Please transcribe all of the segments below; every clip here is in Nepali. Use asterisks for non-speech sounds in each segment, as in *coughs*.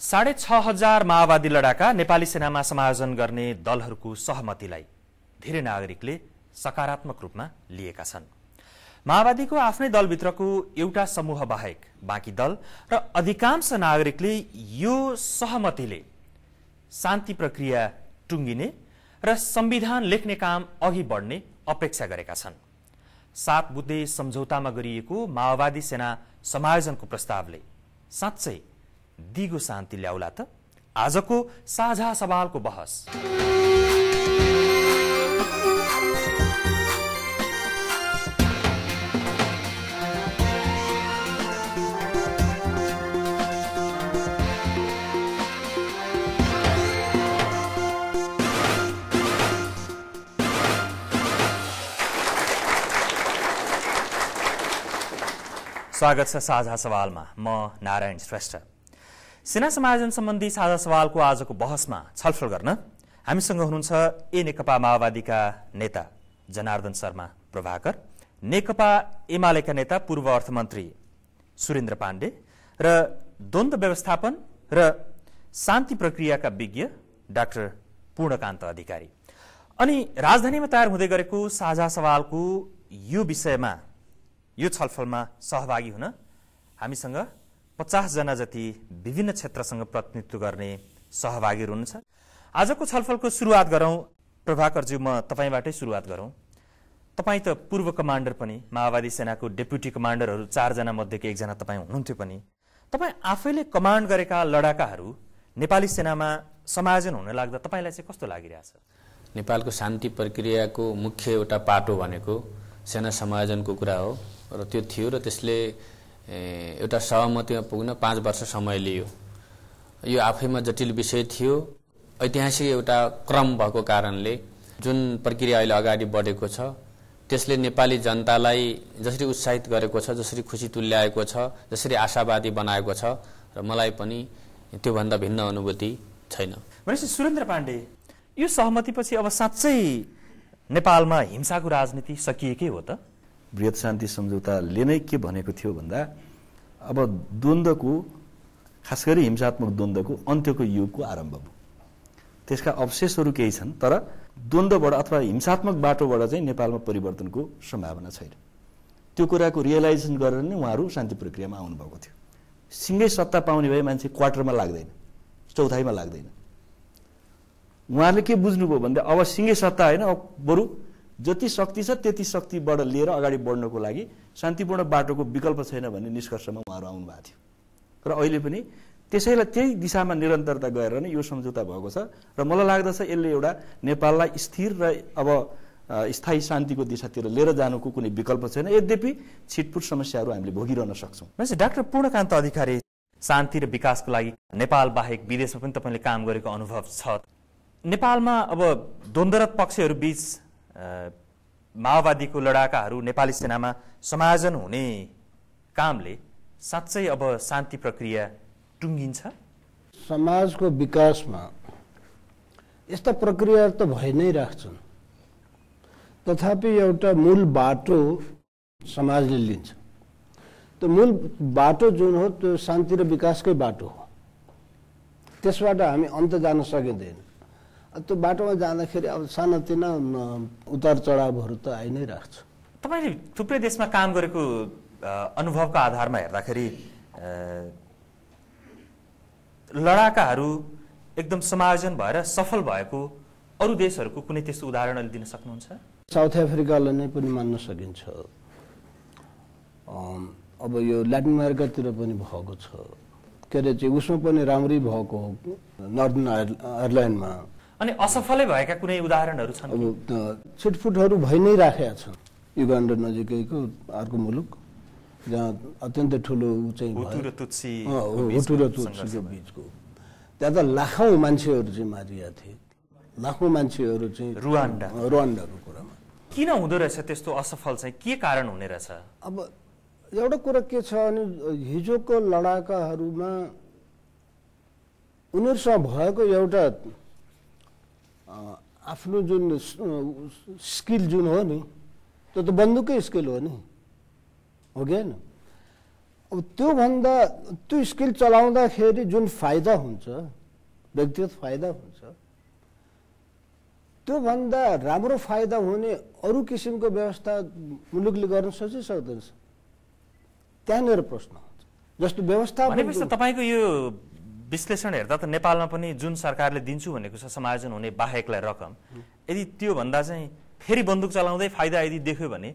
साढे छ हजार माओवादी लडाका नेपाली सेनामा समायोजन गर्ने दलहरूको सहमतिलाई धेरै नागरिकले सकारात्मक रूपमा लिएका छन् माओवादीको आफ्नै दलभित्रको एउटा समूह बाहेक बाँकी दल र अधिकांश नागरिकले यो सहमतिले शान्ति प्रक्रिया टुङ्गिने र संविधान लेख्ने काम अघि बढ्ने अपेक्षा गरेका छन् सात बुद्धे सम्झौतामा गरिएको माओवादी सेना समायोजनको प्रस्तावले साँच्चै दिगो शान्ति ल्याउला त आजको साझा सवालको बहस स्वागत छ साझा सवालमा म नारायण श्रेष्ठ सेना समायोजन सम्बन्धी साझा सवालको आजको बहसमा छलफल गर्न हामीसँग हुनुहुन्छ ए नेकपा माओवादीका नेता जनार्दन शर्मा प्रभाकर नेकपा एमालेका नेता पूर्व अर्थमन्त्री सुरेन्द्र पाण्डे र द्वन्द व्यवस्थापन र शान्ति प्रक्रियाका विज्ञ डाक्टर पूर्णकान्त अधिकारी अनि राजधानीमा तयार हुँदै गरेको साझा सवालको यो विषयमा यो छलफलमा सहभागी हुन हामीसँग पचासजना जति विभिन्न क्षेत्रसँग प्रतिनिधित्व गर्ने सहभागी हुनुहुन्छ आजको छलफलको सुरुवात गरौँ प्रभाकरज्यू म तपाईँबाटै सुरुवात गरौँ तपाईँ त पूर्व कमान्डर पनि माओवादी सेनाको डेप्युटी कमान्डरहरू चारजना मध्येको एकजना तपाईँ हुनुहुन्थ्यो पनि तपाईँ आफैले कमान्ड गरेका लडाकाहरू नेपाली सेनामा समायोजन हुन लाग्दा तपाईँलाई चाहिँ कस्तो लागिरहेछ नेपालको शान्ति प्रक्रियाको मुख्य एउटा पाटो भनेको सेना समायोजनको कुरा हो र त्यो थियो र त्यसले एउटा सहमतिमा पुग्न पाँच वर्ष समय लियो यो आफैमा जटिल विषय थियो ऐतिहासिक एउटा क्रम भएको कारणले जुन प्रक्रिया अहिले अगाडि बढेको छ त्यसले नेपाली जनतालाई जसरी उत्साहित गरेको छ जसरी खुसी तुल्याएको छ जसरी आशावादी बनाएको छ र मलाई पनि त्योभन्दा भिन्न अनुभूति छैन भनेपछि सुरेन्द्र पाण्डे यो सहमतिपछि अब साँच्चै नेपालमा हिंसाको राजनीति सकिएकै हो त वृहत शान्ति सम्झौताले नै के भनेको थियो भन्दा अब द्वन्द्वको खास गरी हिंसात्मक द्वन्द्वको अन्त्यको युगको आरम्भ भयो त्यसका अवशेषहरू केही छन् तर द्वन्द्वबाट अथवा हिंसात्मक बाटोबाट चाहिँ नेपालमा परिवर्तनको सम्भावना छैन त्यो कुराको रियलाइजेसन गरेर नै उहाँहरू शान्ति प्रक्रियामा आउनुभएको थियो सिँगै सत्ता पाउने भए मान्छे क्वार्टरमा लाग्दैन चौथाइमा लाग्दैन उहाँहरूले के बुझ्नुभयो भन्दा अब सिँगै सत्ता होइन बरु जति शक्ति छ त्यति शक्तिबाट लिएर अगाडि बढ्नको लागि शान्तिपूर्ण बाटोको विकल्प छैन भन्ने निष्कर्षमा उहाँहरू आउनु भएको थियो र अहिले पनि त्यसैलाई त्यही दिशामा निरन्तरता गएर नै यो सम्झौता भएको छ र मलाई लाग्दछ यसले एउटा नेपाललाई स्थिर र अब स्थायी शान्तिको दिशातिर लिएर जानुको कुनै विकल्प छैन यद्यपि छिटपुट समस्याहरू हामीले भोगिरहन सक्छौँ डाक्टर पूर्णकान्त अधिकारी शान्ति र विकासको लागि नेपाल बाहेक विदेशमा पनि तपाईँले काम गरेको अनुभव छ नेपालमा अब द्वन्द्वरत पक्षहरू बिच माओवादीको लडाकाहरू नेपाली सेनामा समायोजन हुने कामले साँच्चै अब शान्ति प्रक्रिया टुङ्गिन्छ समाजको विकासमा यस्ता प्रक्रिया त भइ नै राख्छन् तथापि एउटा मूल बाटो समाजले लिन्छ त्यो मूल बाटो जुन हो त्यो शान्ति र विकासकै बाटो हो त्यसबाट हामी अन्त जान सकिँदैन त्यो बाटोमा जाँदाखेरि अब सानातिना उतार चढावहरू त आइ नै राख्छ तपाईँले थुप्रै देशमा काम गरेको अनुभवको आधारमा हेर्दाखेरि लडाकाहरू एकदम समायोजन भएर सफल भएको अरू देशहरूको कुनै त्यस्तो उदाहरण अलि दिन सक्नुहुन्छ साउथ अफ्रिकालाई नै पनि मान्न सकिन्छ अब यो ल्याटिन अमेरिकातिर पनि भएको छ के अरे चाहिँ उसमा पनि राम्रै भएको हो नर्दन एयरलाइनमा अनि असफलै भएका कुनै उदाहरणहरू छन् अब छिटफुटहरू भइ नै राखेका छन् युगाण्ड नजिकैको अर्को मुलुक जहाँ अत्यन्तै ठुलो चाहिँ हुटु र तुत्सीको बिचको त्यहाँ त लाखौँ मान्छेहरू चाहिँ मारिएका थिए लाखौँ मान्छेहरू चाहिँ रुवान्डा रुवान्डाको कुरामा किन हुँदो रहेछ त्यस्तो असफल चाहिँ के कारण हुने रहेछ अब एउटा कुरा के छ भने हिजोको लडाकाहरूमा उनीहरूसँग भएको एउटा आफ्नो जुन स्किल जुन हो नि त्यो त बन्दुकै स्किल हो नि हो कि होइन अब त्योभन्दा त्यो स्किल चलाउँदाखेरि जुन फाइदा हुन्छ व्यक्तिगत फाइदा हुन्छ त्योभन्दा राम्रो फाइदा हुने अरू किसिमको व्यवस्था मुलुकले गर्न सक्दैन त्यहाँनिर प्रश्न हुन्छ जस्तो व्यवस्था तपाईँको यो विश्लेषण हेर्दा त नेपालमा पनि जुन सरकारले दिन्छु भनेको छ समायोजन हुने बाहेकलाई रकम यदि त्योभन्दा चाहिँ फेरि बन्दुक चलाउँदै फाइदा यदि देख्यो भने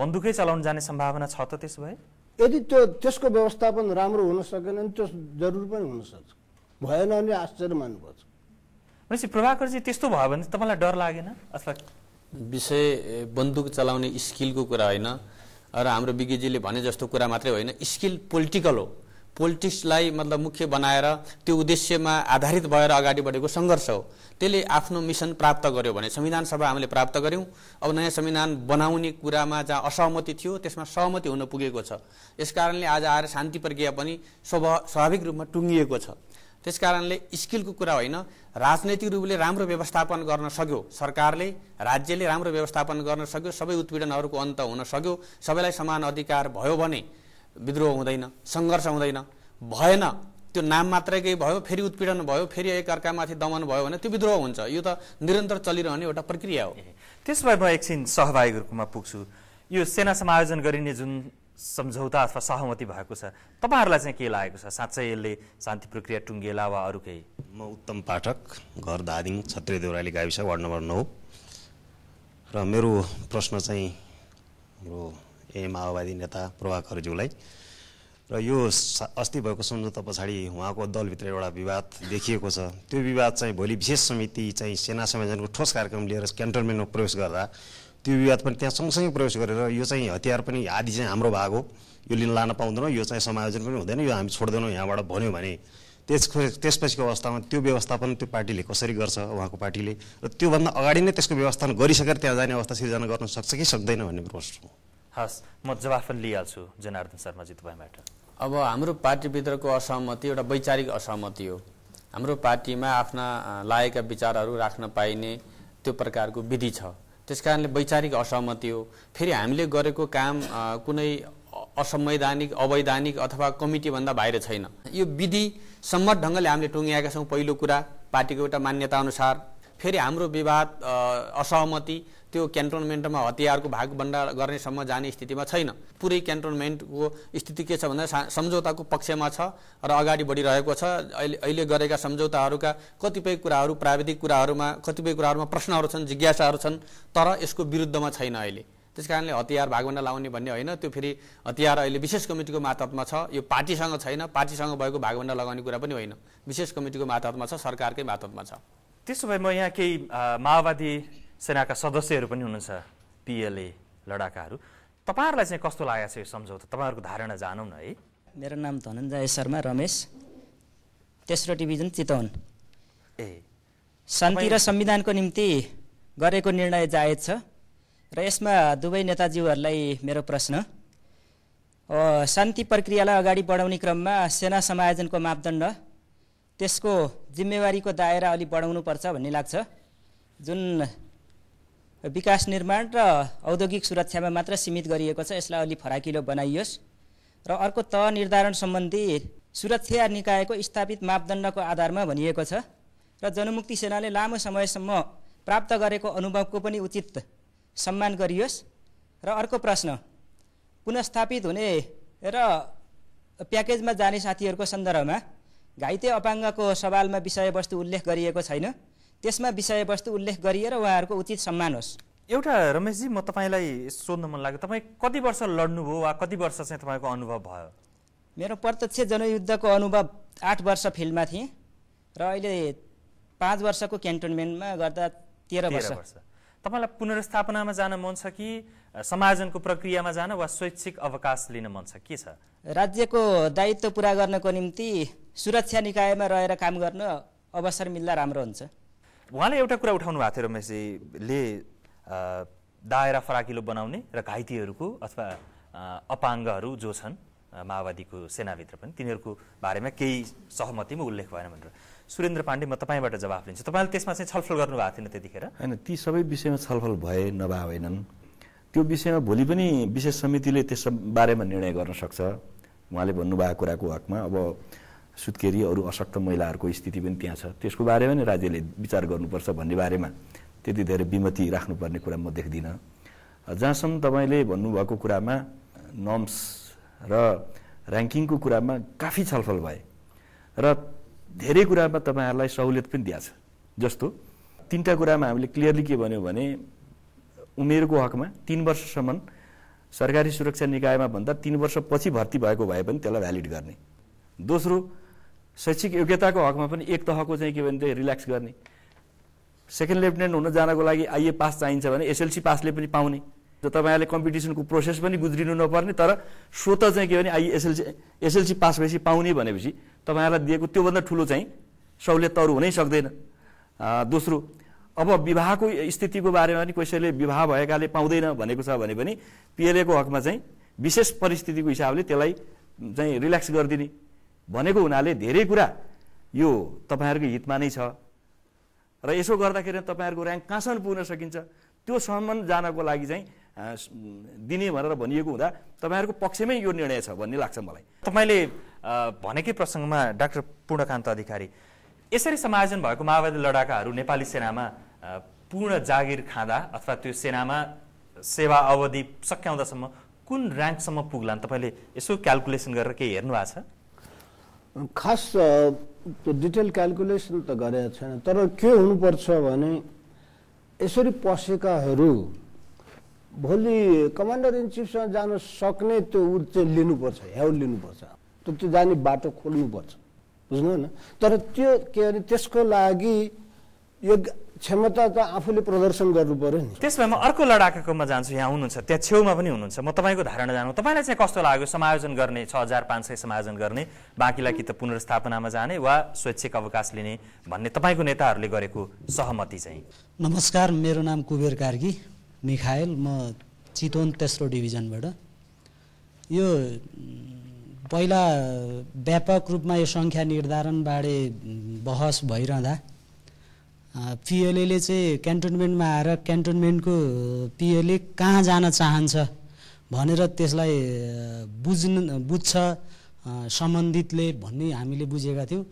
बन्दुकै चलाउन जाने सम्भावना छ त त्यसो भए यदि त्यो त्यसको व्यवस्थापन राम्रो हुन सकेन भने त्यो जरुर पनि हुनसक्छ भएन भने आश्चर्य मान्नुपर्छ भनेपछि प्रभाकरजी त्यस्तो भयो भने तपाईँलाई डर लागेन अथवा विषय बन्दुक चलाउने स्किलको कुरा होइन र हाम्रो विज्ञजीले भने जस्तो कुरा मात्रै होइन स्किल पोलिटिकल हो पोलिटिक्सलाई मतलब मुख्य बनाएर त्यो उद्देश्यमा आधारित भएर अगाडि बढेको सङ्घर्ष हो त्यसले आफ्नो मिसन प्राप्त गर्यो भने संविधान सभा हामीले प्राप्त गऱ्यौँ अब नयाँ संविधान बनाउने कुरामा जहाँ असहमति थियो त्यसमा सहमति हुन पुगेको छ यसकारणले आज आएर शान्ति प्रक्रिया पनि स्वभा स्वाभाविक रूपमा टुङ्गिएको छ त्यस कारणले स्किलको कुरा होइन राजनैतिक रूपले राम्रो व्यवस्थापन गर्न सक्यो सरकारले राज्यले राम्रो व्यवस्थापन गर्न सक्यो सबै उत्पीडनहरूको अन्त हुन सक्यो सबैलाई समान अधिकार भयो भने विद्रोह हुँदैन सङ्घर्ष हुँदैन भएन त्यो नाम मात्रैकै भयो फेरि उत्पीडन भयो फेरि एकअर्कामाथि दमन भयो भने त्यो विद्रोह हुन्छ यो त निरन्तर चलिरहने एउटा प्रक्रिया हो त्यस भए म एकछिन रूपमा पुग्छु यो सेना समायोजन गरिने जुन सम्झौता अथवा सहमति भएको छ तपाईँहरूलाई चाहिँ के लागेको छ साँच्चै यसले शान्ति प्रक्रिया टुङ्गेला वा अरू केही म उत्तम पाठक घर धादिङ छत्रे देउराली गाविस वार्ड नम्बर नौ र मेरो प्रश्न चाहिँ हाम्रो ए माओवादी नेता प्रभाकरज्यूलाई र यो अस्ति भएको सम्झौता पछाडि उहाँको दलभित्र एउटा विवाद देखिएको छ त्यो विवाद चाहिँ भोलि विशेष समिति चाहिँ सेना संयोजनको ठोस कार्यक्रम लिएर क्यान्टोनमेन्टमा प्रवेश गर्दा त्यो विवाद पनि त्यहाँ सँगसँगै प्रवेश गरेर यो चाहिँ हतियार पनि आदि चाहिँ हाम्रो भाग हो यो लिन लान पाउँदैनौँ यो चाहिँ समायोजन पनि हुँदैन यो हामी छोड्दैनौँ यहाँबाट भन्यो भने त्यस त्यसपछिको अवस्थामा त्यो व्यवस्थापन त्यो पार्टीले कसरी गर्छ उहाँको पार्टीले र त्योभन्दा अगाडि नै त्यसको व्यवस्थापन गरिसकेर त्यहाँ जाने अवस्था सिर्जना गर्न सक्छ कि सक्दैन भन्ने प्रश्न हो हस् म पनि लिइहाल्छु जनार्दन शर्माजी तपाईँबाट अब हाम्रो पार्टीभित्रको असहमति एउटा वैचारिक असहमति हो हाम्रो पार्टीमा आफ्ना लागेका विचारहरू राख्न पाइने त्यो प्रकारको विधि छ त्यस कारणले वैचारिक असहमति हो फेरि हामीले गरेको काम कुनै असंवैधानिक अवैधानिक अथवा कमिटीभन्दा बाहिर छैन यो विधि सम्मत ढङ्गले हामीले टुङ्ग्याएका छौँ पहिलो कुरा पार्टीको एउटा मान्यताअनुसार फेरि हाम्रो विवाद असहमति त्यो क्यान्टोनमेन्टमा हतियारको भाग भण्डार गर्नेसम्म जाने स्थितिमा छैन पुरै क्यान्टोनमेन्टको स्थिति के छ भन्दा सम्झौताको पक्षमा छ र अगाडि बढिरहेको छ अहिले अहिले गरेका सम्झौताहरूका कतिपय कुराहरू प्राविधिक कुराहरूमा कतिपय कुराहरूमा प्रश्नहरू छन् जिज्ञासाहरू छन् तर यसको विरुद्धमा छैन अहिले त्यस कारणले हतियार भागभन्डा लाउने भन्ने होइन त्यो फेरि हतियार अहिले विशेष कमिटीको मातहतमा छ यो पार्टीसँग छैन पार्टीसँग भएको भागभन्डा लगाउने कुरा पनि होइन विशेष कमिटीको मातहतमा छ सरकारकै मातहतमा छ त्यसो भए म यहाँ केही माओवादी सेनाका सदस्यहरू पनि हुनुहुन्छ पिएलए लडाकाहरू तपाईँहरूलाई चाहिँ कस्तो लागेको छ यो सम्झौता तपाईँहरूको धारणा जानौँ न है मेरो नाम धनञ्जय शर्मा रमेश तेस्रो डिभिजन चितवन ए शान्ति र संविधानको निम्ति गरेको निर्णय जायज छ र यसमा दुवै नेताजीहरूलाई मेरो प्रश्न शान्ति प्रक्रियालाई अगाडि बढाउने क्रममा सेना समायोजनको मापदण्ड त्यसको जिम्मेवारीको दायरा अलि बढाउनुपर्छ भन्ने लाग्छ जुन विकास निर्माण र औद्योगिक सुरक्षामा मात्र सीमित गरिएको छ यसलाई अलि फराकिलो बनाइयोस् र अर्को त निर्धारण सम्बन्धी सुरक्षा निकायको स्थापित मापदण्डको आधारमा भनिएको छ र जनमुक्ति सेनाले लामो समयसम्म प्राप्त गरेको अनुभवको पनि उचित सम्मान गरियोस् र अर्को प्रश्न पुनस्थापित हुने र प्याकेजमा जाने साथीहरूको सन्दर्भमा घाइते अपाङ्गको सवालमा विषयवस्तु उल्लेख गरिएको छैन त्यसमा विषयवस्तु उल्लेख गरिएर उहाँहरूको उचित सम्मान होस् एउटा रमेशजी म तपाईँलाई सोध्न मन लाग्यो तपाईँ कति वर्ष लड्नुभयो वा कति वर्ष चाहिँ तपाईँको अनुभव भयो मेरो प्रत्यक्ष जनयुद्धको अनुभव आठ वर्ष फिल्डमा थिएँ र अहिले पाँच वर्षको क्यान्टोनमेन्टमा गर्दा तेह्र वर्ष तपाईँलाई पुनर्स्थापनामा जान मन छ कि समाजनको प्रक्रियामा जान वा स्वैच्छिक अवकाश लिन मन छ के छ राज्यको दायित्व पुरा गर्नको निम्ति सुरक्षा निकायमा रहेर काम गर्न अवसर मिल्दा राम्रो हुन्छ उहाँले एउटा कुरा उठाउनु भएको थियो रमेशजीले दायरा फराकिलो बनाउने र घाइतेहरूको अथवा अपाङ्गहरू जो छन् माओवादीको सेनाभित्र पनि तिनीहरूको बारेमा केही सहमतिमा उल्लेख भएन भनेर सुरेन्द्र पाण्डे म तपाईँबाट जवाफ लिन्छु तपाईँले त्यसमा चाहिँ छलफल गर्नुभएको थिएन त्यतिखेर होइन ती सबै विषयमा छलफल भए नभए होइनन् त्यो विषयमा भोलि पनि विशेष समितिले त्यस बारेमा निर्णय गर्न सक्छ उहाँले भन्नुभएको कुराको हकमा अब सुत्केरी अरू अशक्त महिलाहरूको स्थिति पनि त्यहाँ छ त्यसको बारेमा नै राज्यले विचार गर्नुपर्छ भन्ने बारेमा त्यति धेरै विमति राख्नुपर्ने कुरा म देख्दिनँ जहाँसम्म तपाईँले भन्नुभएको कुरामा नम्स र ऱ्याङ्किङको कुरामा काफी छलफल भए र धेरै कुरामा तपाईँहरूलाई सहुलियत पनि दिएछ जस्तो तिनवटा कुरामा हामीले क्लियरली के भन्यो भने उमेरको हकमा तिन वर्षसम्म सरकारी सुरक्षा निकायमा भन्दा तिन वर्षपछि भर्ती भएको भए पनि त्यसलाई भ्यालिड गर्ने दोस्रो शैक्षिक योग्यताको हकमा पनि एक तहको चाहिँ के भने रिल्याक्स गर्ने सेकेन्ड लेफ्टिनेन्ट हुन जानको लागि आइए पास चाहिन्छ भने एसएलसी पासले पनि पाउने र तपाईँहरूले कम्पिटिसनको प्रोसेस पनि गुज्रिनु नपर्ने तर स्वत चाहिँ के भने आइएसएलसी एसएलसी पास भएपछि पाउने भनेपछि तपाईँहरूलाई दिएको त्योभन्दा ठुलो चाहिँ सहुलियत हुनै सक्दैन दोस्रो अब विवाहको स्थितिको बारेमा पनि कसैले विवाह भएकाले पाउँदैन भनेको छ भने पनि पिएलएको हकमा चाहिँ विशेष परिस्थितिको हिसाबले त्यसलाई चाहिँ रिल्याक्स गरिदिने भनेको हुनाले धेरै कुरा यो तपाईँहरूको हितमा नै छ र यसो गर्दाखेरि तपाईँहरूको ऱ्याङ्क कहाँसम्म पुग्न सकिन्छ त्यो सम्बन्ध जानको लागि चाहिँ दिने भनेर भनिएको हुँदा तपाईँहरूको पक्षमै यो निर्णय छ भन्ने लाग्छ मलाई तपाईँले भनेकै प्रसङ्गमा डाक्टर पूर्णकान्त अधिकारी यसरी समायोजन भएको माओवादी लडाकाहरू नेपाली सेनामा पूर्ण जागिर खाँदा अथवा त्यो सेनामा सेवा अवधि सक्याउँदासम्म कुन ऱ्याङ्कसम्म पुग्लान् तपाईँले यसो क्यालकुलेसन गरेर केही हेर्नु भएको छ खास त्यो डिटेल क्यालकुलेसन त गरेको छैन तर के हुनुपर्छ भने यसरी पसेकाहरू भोलि कमान्डर इन चिफसँग जान सक्ने त्यो ऊ चाहिँ लिनुपर्छ ह्याउ लिनुपर्छ त्यो त्यो जाने बाटो खोल्नुपर्छ बुझ्नु न तर त्यो के अरे त्यसको लागि यो क्षमता त आफूले प्रदर्शन गर्नु पर्यो नि भए म अर्को लडाककोमा जान्छु यहाँ हुनुहुन्छ त्यहाँ छेउमा पनि हुनुहुन्छ म तपाईँको धारणा जानु तपाईँलाई चाहिँ कस्तो लाग्यो समायोजन गर्ने छ हजार पाँच सय समायोजन गर्ने बाँकीलाई कि त पुनर्स्थापनामा जाने वा स्वैच्छिक अवकाश लिने भन्ने तपाईँको नेताहरूले गरेको सहमति चाहिँ नमस्कार मेरो नाम कुबेर कार्की मिखायल म चितवन तेस्रो डिभिजनबाट यो पहिला व्यापक रूपमा यो सङ्ख्या निर्धारणबारे बहस भइरहँदा पिएलएले चाहिँ क्यान्टोनमेन्टमा आएर क्यान्टोनमेन्टको पिएलए कहाँ जान चाहन्छ भनेर त्यसलाई बुझ्न बुझ्छ सम्बन्धितले भन्ने हामीले बुझेका थियौँ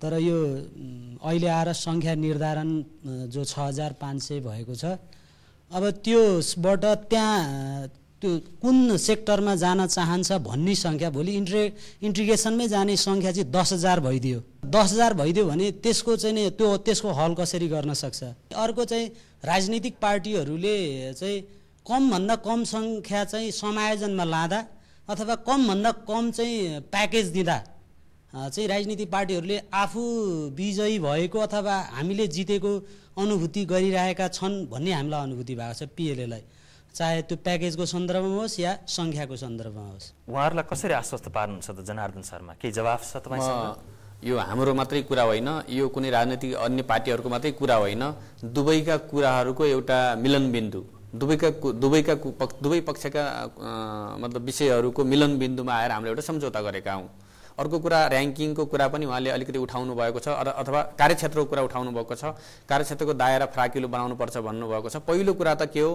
तर यो अहिले आएर सङ्ख्या निर्धारण जो छ हजार पाँच सय भएको छ अब त्योबाट त्यहाँ त्यो कुन सेक्टरमा जान चाहन्छ भन्ने सङ्ख्या भोलि इन्ट्रे इन्ट्रिगेसनमै जाने सङ्ख्या चाहिँ दस हजार भइदियो दस हजार भइदियो भने त्यसको चाहिँ नि त्यो त्यसको हल कसरी गर्न सक्छ अर्को चाहिँ राजनीतिक पार्टीहरूले चाहिँ कमभन्दा कम सङ्ख्या चाहिँ समायोजनमा लाँदा अथवा कमभन्दा कम चाहिँ प्याकेज दिँदा चाहिँ राजनीतिक पार्टीहरूले आफू विजयी भएको अथवा हामीले जितेको अनुभूति गरिरहेका छन् भन्ने हामीलाई अनुभूति भएको छ पिएलएलाई चाहे त्यो प्याकेजको सन्दर्भमा होस् या सङ्ख्याको सन्दर्भमा होस् उहाँहरूलाई कसरी आश्वस्त पार्नुहुन्छ त जनार्दन शर्मा केही जवाब छ तपाईँ यो हाम्रो मात्रै कुरा होइन यो कुनै राजनैतिक अन्य पार्टीहरूको मात्रै कुरा होइन दुवैका कुराहरूको एउटा मिलनबिन्दु दुवैका दुवैका दुवै पक्षका मतलब विषयहरूको मिलनबिन्दुमा आएर हामीले एउटा सम्झौता गरेका हौँ अर्को कुरा ऱ्याङ्किङको कुरा पनि उहाँले अलिकति उठाउनु भएको छ अथवा कार्यक्षेत्रको कुरा उठाउनु भएको छ कार्यक्षेत्रको दायरा फ्राकिलो बनाउनुपर्छ भन्नुभएको छ पहिलो कुरा त के हो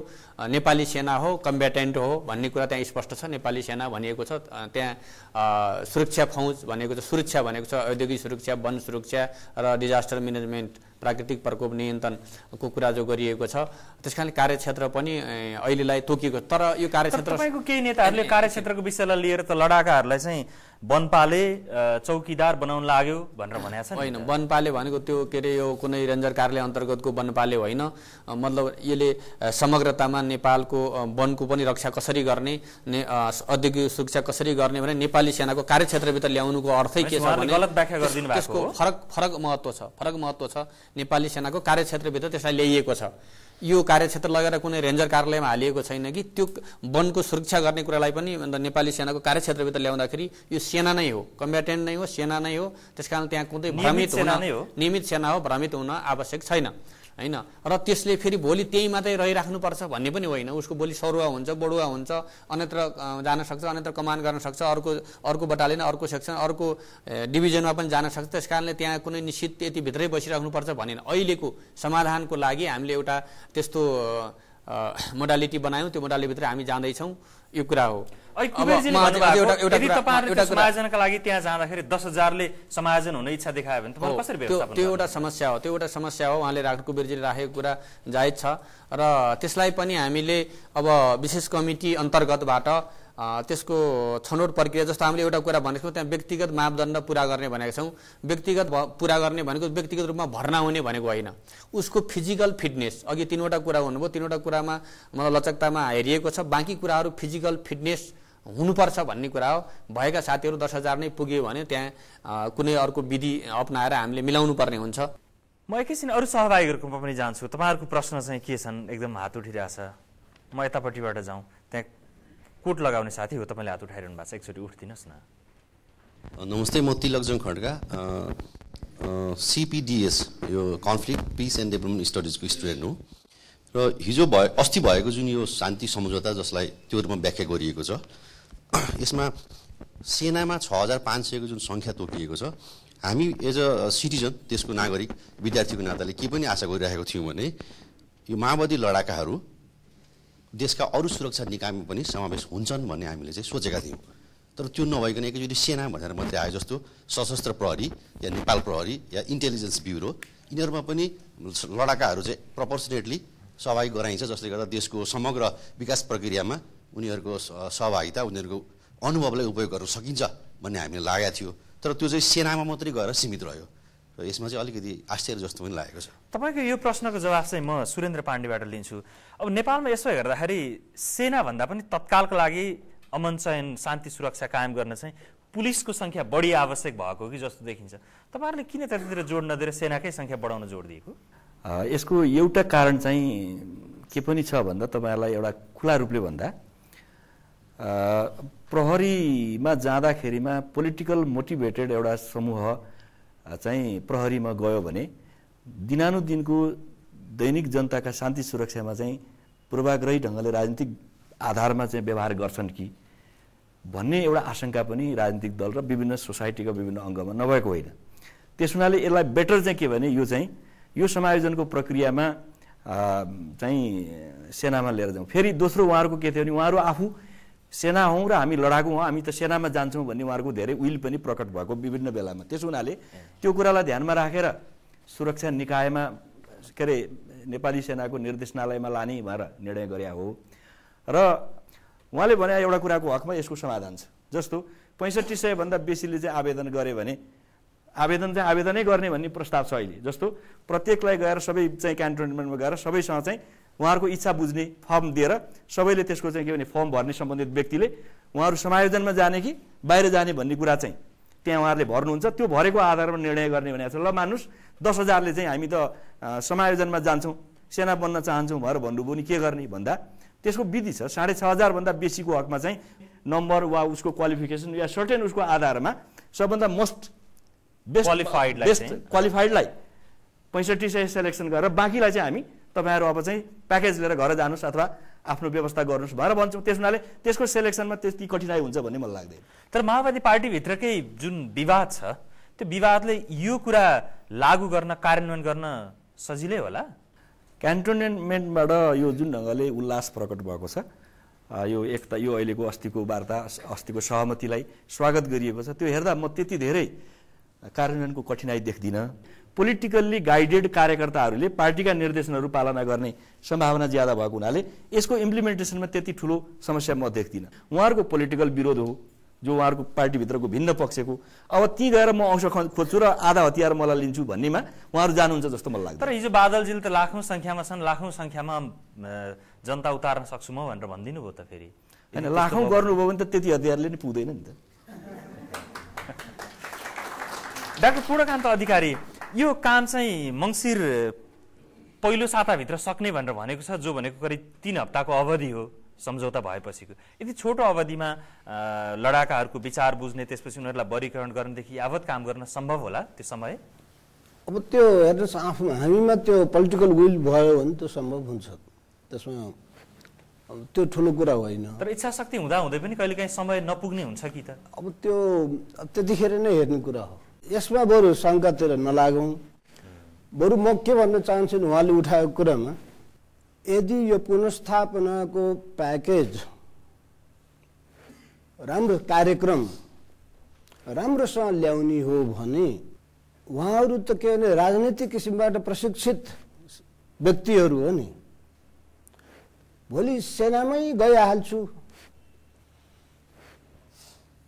नेपाली सेना हो कम्ब्याटेन्ट हो भन्ने कुरा त्यहाँ स्पष्ट छ नेपाली सेना भनिएको छ त्यहाँ सुरक्षा फौज भनेको छ सुरक्षा भनेको छ औद्योगिक सुरक्षा वन सुरक्षा र डिजास्टर म्यानेजमेन्ट प्राकृतिक प्रकोप नियन्त्रणको कुरा जो गरिएको छ त्यस कारण कार्यक्षेत्र पनि अहिलेलाई तोकिएको तर यो कार्यक्षेत्र तपाईँको केही नेताहरूले कार्यक्षेत्रको विषयलाई लिएर त लडाकाहरूलाई चाहिँ वनपाले चौकीदार बनाउन लाग्यो भनेर भनेको छ होइन वनपाले भनेको त्यो के अरे यो कुनै रेन्जर कार्यालय अन्तर्गतको वनपाले होइन मतलब यसले समग्रतामा नेपालको वनको पनि रक्षा कसरी गर्ने औद्योगिक सुरक्षा कसरी गर्ने भने नेपाली सेनाको कार्यक्षेत्रभित्र ल्याउनुको अर्थै के छ गलत व्याख्या गरिदिनु भएको फरक फरक महत्त्व छ फरक महत्त्व छ नेपाली सेनाको कार्यक्षेत्रभित्र त्यसलाई ल्याइएको छ यो कार्यक्षेत्र लगेर कुनै रेन्जर कार्यालयमा हालिएको छैन कि त्यो वनको सुरक्षा गर्ने कुरालाई पनि अन्त नेपाली सेनाको कार्यक्षेत्रभित्र ल्याउँदाखेरि यो सेना नै हो कम्ब्याटेन्ट नै हो सेना नै हो त्यसकारण त्यहाँ कुनै भ्रमित हुन नियमित सेना हो भ्रमित हुन आवश्यक छैन होइन र त्यसले फेरि भोलि त्यही मात्रै रहिराख्नुपर्छ भन्ने पनि होइन उसको भोलि सरुवा हुन्छ बडुवा हुन्छ अन्यत्र जान सक्छ अन्यत्र कमान गर्न सक्छ अर्को अर्को बटालियन अर्को सेक्सन अर्को डिभिजनमा पनि जान सक्छ त्यस कारणले त्यहाँ कुनै निश्चित यति भित्रै बसिराख्नुपर्छ भनेन अहिलेको समाधानको लागि हामीले एउटा त्यस्तो मोडालिटी बनायौँ त्यो मोडालिटीभित्र हामी जाँदैछौँ यो कुरा हो समायोजनका लागि त्यहाँ जाँदाखेरि दस हजारले समायोजन हुने इच्छा देखायो भने तपाईँ कसरी त्यो एउटा समस्या हो त्यो एउटा समस्या हो उहाँले राख कुबेरजीले राखेको कुरा जायज छ र त्यसलाई पनि हामीले अब विशेष कमिटी अन्तर्गतबाट त्यसको छनौट प्रक्रिया जस्तो हामीले एउटा कुरा भनेको छौँ त्यहाँ व्यक्तिगत मापदण्ड पुरा गर्ने भनेका छौँ व्यक्तिगत पुरा गर्ने भनेको व्यक्तिगत रूपमा भर्ना हुने भनेको होइन उसको फिजिकल फिटनेस अघि तिनवटा कुरा हुनुभयो तिनवटा कुरामा मतलब लचकतामा हेरिएको छ बाँकी कुराहरू फिजिकल फिटनेस हुनुपर्छ भन्ने कुरा हो भएका साथीहरू दस हजार नै पुग्यो भने त्यहाँ कुनै अर्को विधि अप्नाएर हामीले मिलाउनु पर्ने हुन्छ म एकैछिन अरू सहभागीहरूकोमा पनि जान्छु तपाईँहरूको प्रश्न चाहिँ के छन् एकदम हात उठिरहेछ म यतापट्टिबाट जाउँ त्यहाँ कोट लगाउने साथी हो तपाईँले हात उठाइरहनु भएको छ एकचोटि उठिदिनुहोस् न नमस्ते म तिलकजङ खड्का सिपिडिएस यो कन्फ्लिक्ट पिस एन्ड डेभलपमेन्ट स्टडिजको स्टुडेन्ट हो र हिजो भयो अस्ति भएको जुन यो शान्ति सम्झौता जसलाई त्यो रूपमा व्याख्या गरिएको छ *clears throat* यसमा सेनामा छ हजार पाँच सयको जुन सङ्ख्या तोकिएको छ हामी एज अ सिटिजन त्यसको नागरिक विद्यार्थीको नाताले के पनि आशा गरिरहेको थियौँ भने यो माओवादी लडाकाहरू देशका अरू सुरक्षा निकायमा पनि समावेश हुन्छन् भन्ने हामीले चाहिँ सोचेका थियौँ तर त्यो नभइकन एकैचोटि सेना भनेर मात्रै आयो जस्तो सशस्त्र प्रहरी या नेपाल प्रहरी या इन्टेलिजेन्स ब्युरो यिनीहरूमा पनि लडाकाहरू चाहिँ प्रपोर्सनेटली सहभागी गराइन्छ जसले गर्दा देशको समग्र विकास प्रक्रियामा उनीहरूको सहभागिता उनीहरूको अनुभवलाई उपयोग गर्न सकिन्छ भन्ने हामीलाई लागेको थियो तर त्यो चाहिँ सेनामा मात्रै गएर सीमित रह्यो र यसमा चाहिँ अलिकति आश्चर्य जस्तो पनि लागेको छ तपाईँको यो प्रश्नको जवाब चाहिँ म सुरेन्द्र पाण्डेबाट लिन्छु अब नेपालमा यसो हेर्दाखेरि सेनाभन्दा पनि तत्कालको लागि अमन चयन शान्ति सुरक्षा कायम गर्न चाहिँ पुलिसको सङ्ख्या बढी आवश्यक भएको कि जस्तो देखिन्छ तपाईँहरूले किन त्यतातिर जोड नदिएर सेनाकै सङ्ख्या बढाउन जोड दिएको यसको एउटा कारण चाहिँ के पनि छ भन्दा तपाईँहरूलाई एउटा खुला रूपले भन्दा प्रहरीमा जाँदाखेरिमा पोलिटिकल मोटिभेटेड एउटा समूह चाहिँ प्रहरीमा गयो भने दिनानुदिनको दैनिक जनताका शान्ति सुरक्षामा चाहिँ पूर्वाग्रही ढङ्गले राजनीतिक आधारमा चाहिँ व्यवहार गर्छन् कि भन्ने एउटा आशंका पनि राजनीतिक दल र विभिन्न सोसाइटीका विभिन्न अङ्गमा नभएको होइन त्यस हुनाले यसलाई बेटर चाहिँ के भने यो चाहिँ यो समायोजनको प्रक्रियामा चाहिँ सेनामा लिएर जाउँ फेरि दोस्रो उहाँहरूको के थियो भने उहाँहरू आफू सेना हौँ र हामी लडाकु हौँ हामी त सेनामा जान्छौँ भन्ने उहाँहरूको धेरै विल पनि प्रकट भएको विभिन्न बेलामा त्यस हुनाले त्यो कुरालाई ध्यानमा राखेर रा, सुरक्षा निकायमा के अरे नेपाली सेनाको निर्देशनालयमा लाने भनेर निर्णय गरे हो र उहाँले भने एउटा कुराको हकमा यसको समाधान छ जस्तो पैँसठी सयभन्दा बेसीले चाहिँ आवेदन गरे भने आवेदन चाहिँ आवेदनै गर्ने भन्ने प्रस्ताव छ अहिले जस्तो प्रत्येकलाई गएर सबै चाहिँ क्यान्टोनमेन्टमा गएर सबैसँग चाहिँ उहाँहरूको इच्छा बुझ्ने फर्म दिएर सबैले त्यसको चाहिँ के भने फर्म भर्ने सम्बन्धित व्यक्तिले उहाँहरू समायोजनमा जाने कि बाहिर जाने भन्ने कुरा चाहिँ त्यहाँ उहाँहरूले भर्नुहुन्छ त्यो भरेको आधारमा निर्णय गर्ने भनेको छ ल मान्नुहोस् दस हजारले चाहिँ हामी त समायोजनमा जान्छौँ सेना बन्न चाहन्छौँ भनेर भन्नुभयो नि के गर्ने भन्दा त्यसको विधि छ साढे छ हजारभन्दा बेसीको हकमा चाहिँ नम्बर वा उसको क्वालिफिकेसन या सर्टेन उसको आधारमा सबभन्दा मोस्ट बेस्ट क्वालिफाइड बेस्ट क्वालिफाइडलाई पैँसठी सय सेलेक्सन गरेर बाँकीलाई चाहिँ हामी तपाईँहरू अब चाहिँ प्याकेज लिएर घर जानुहोस् अथवा आफ्नो व्यवस्था गर्नुहोस् भनेर भन्छौँ त्यस हुनाले त्यसको सेलेक्सनमा त्यति कठिनाइ हुन्छ भन्ने मलाई लाग्दैन तर माओवादी पार्टीभित्रकै जुन विवाद छ त्यो विवादले यो कुरा लागू गर्न कार्यान्वयन गर्न सजिलै होला क्यान्टोनमेन्टबाट यो जुन ढङ्गले उल्लास प्रकट भएको छ यो एक त यो अहिलेको अस्तिको वार्ता अस्तिको सहमतिलाई स्वागत गरिएको छ त्यो हेर्दा म त्यति धेरै कार्यान्वयनको कठिनाइ देख्दिनँ पोलिटिकल्ली गाइडेड कार्यकर्ताहरूले पार्टीका निर्देशनहरू पालना गर्ने सम्भावना ज्यादा भएको हुनाले यसको इम्प्लिमेन्टेसनमा त्यति ठुलो समस्या म देख्दिनँ उहाँहरूको पोलिटिकल विरोध हो जो उहाँहरूको पार्टीभित्रको भिन्न पक्षको अब ती गएर म अंश खोज्छु र आधा हतियार मलाई लिन्छु भन्नेमा उहाँहरू जानुहुन्छ जस्तो मलाई लाग्छ तर हिजो बादलजीले त लाखौँ सङ्ख्यामा छन् लाखौँ सङ्ख्यामा जनता उतार्न सक्छु म भनेर भनिदिनु भयो त फेरि होइन लाखौँ गर्नुभयो भने त त्यति हतियारले पनि पुग्दैन नि त डाक्टर पूर्णकान्त अधिकारी यो काम चाहिँ मङ्सिर पहिलो साताभित्र सक्ने भनेर भनेको छ जो भनेको करिब तिन हप्ताको अवधि हो सम्झौता भएपछिको यदि छोटो अवधिमा लडाकाहरूको विचार बुझ्ने त्यसपछि उनीहरूलाई वर्गीकरण गर्नेदेखि यावत काम गर्न सम्भव होला त्यो समय अब त्यो हेर्नुहोस् आफ्नो हामीमा त्यो पोलिटिकल विल भयो भने त्यो सम्भव हुन्छ त्यसमा त्यो ठुलो कुरा होइन तर इच्छा शक्ति हुँदा हुँदै पनि कहिलेकाहीँ समय नपुग्ने हुन्छ कि त अब त्यो त्यतिखेर नै हेर्ने कुरा हो यसमा बरु शङ्कातिर नलागौँ बरु म के भन्न चाहन्छु भने उहाँले उठाएको कुरामा यदि यो पुनस्थापनाको प्याकेज राम्रो कार्यक्रम राम्रोसँग ल्याउने हो भने उहाँहरू त के भने राजनीतिक किसिमबाट प्रशिक्षित व्यक्तिहरू हो नि भोलि सेनामै गइहाल्छु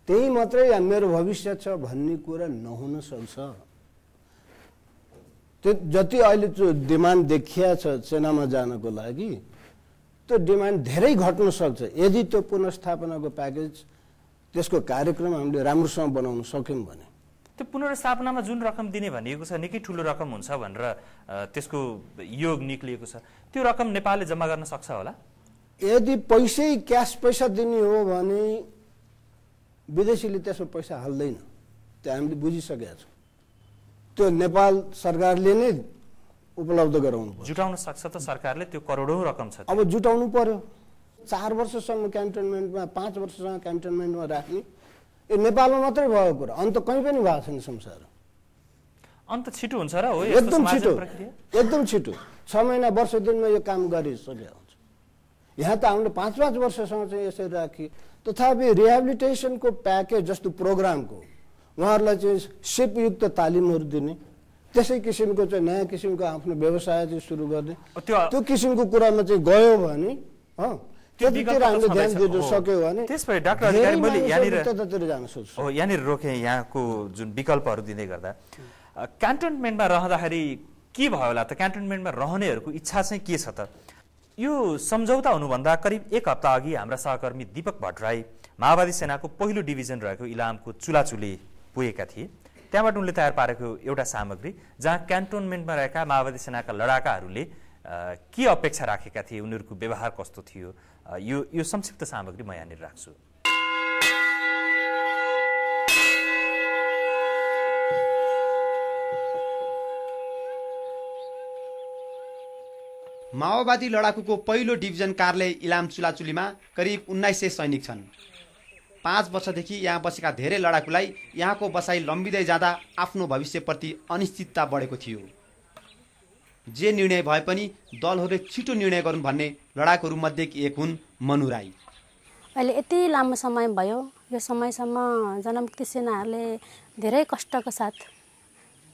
त्यही मात्रै मेरो भविष्य छ भन्ने कुरा नहुन सक्छ त्यो जति अहिले त्यो डिमान्ड देखिया छ सेनामा जानको लागि त्यो डिमान्ड धेरै घट्न सक्छ यदि त्यो पुनर्स्थापनाको प्याकेज त्यसको कार्यक्रम हामीले राम्रोसँग बनाउन सक्यौँ भने त्यो पुनर्स्थापनामा जुन रकम दिने भनिएको छ निकै ठुलो रकम हुन्छ भनेर त्यसको योग निक्लिएको छ त्यो रकम नेपालले जम्मा गर्न सक्छ होला यदि पैसै क्यास पैसा दिने हो भने विदेशीले त्यसमा पैसा हाल्दैन त्यो हामीले बुझिसकेका छौँ त्यो नेपाल सरकारले नै उपलब्ध गराउनु पर्छ जुटाउन सक्छ त सरकारले त्यो करोडौँ रकम छ अब जुटाउनु पर्यो चार वर्षसम्म क्यान्टोनमेन्टमा पाँच वर्षसम्म क्यान्टोनमेन्टमा राख्ने यो नेपालमा मात्रै भएको कुरा अन्त कहीँ पनि भएको छैन संसार अन्त छिटो हुन्छ र हो एकदम छिटो एकदम छिटो छ महिना वर्ष दिनमा यो काम गरिसक्यो यहाँ त हामीले पाँच पाँच वर्षसम्म चाहिँ यसरी राखियो तथापि रिहेबिलिटेसनको प्याकेज जस्तो प्रोग्रामको उहाँहरूलाई चाहिँ सिपयुक्त तालिमहरू दिने त्यसै किसिमको चाहिँ नयाँ किसिमको आफ्नो व्यवसाय चाहिँ सुरु गर्ने त्यो किसिमको कुरामा चाहिँ गयो भने यहाँनिर रोकेँ यहाँको जुन विकल्पहरू दिँदै गर्दा क्यान्टोनमेन्टमा रहँदाखेरि के भयो होला त क्यान्टोनमेन्टमा रहनेहरूको इच्छा चाहिँ के छ त यो सम्झौता हुनुभन्दा करिब एक हप्ता अघि हाम्रा सहकर्मी दीपक भट्टराई माओवादी सेनाको पहिलो डिभिजन रहेको इलामको चुलाचुली पुगेका थिए त्यहाँबाट उनले तयार पारेको एउटा सामग्री जहाँ क्यान्टोनमेन्टमा रहेका माओवादी सेनाका लडाकाहरूले के अपेक्षा राखेका थिए उनीहरूको व्यवहार कस्तो थियो यो यो संक्षिप्त सामग्री म यहाँनिर राख्छु माओवादी लडाकुको पहिलो डिभिजन कार्यालय इलाम चुलाचुलीमा करिब उन्नाइस सय सैनिक छन् पाँच वर्षदेखि यहाँ बसेका धेरै लडाकुलाई यहाँको बसाइ लम्बिँदै जाँदा आफ्नो भविष्यप्रति अनिश्चितता बढेको थियो जे निर्णय भए पनि दलहरूले छिटो निर्णय गरून् भन्ने लडाकुहरूमध्ये एक हुन् मनु राई अहिले यति लामो समय भयो यो समयसम्म जनमुक्ति सेनाहरूले धेरै कष्टको साथ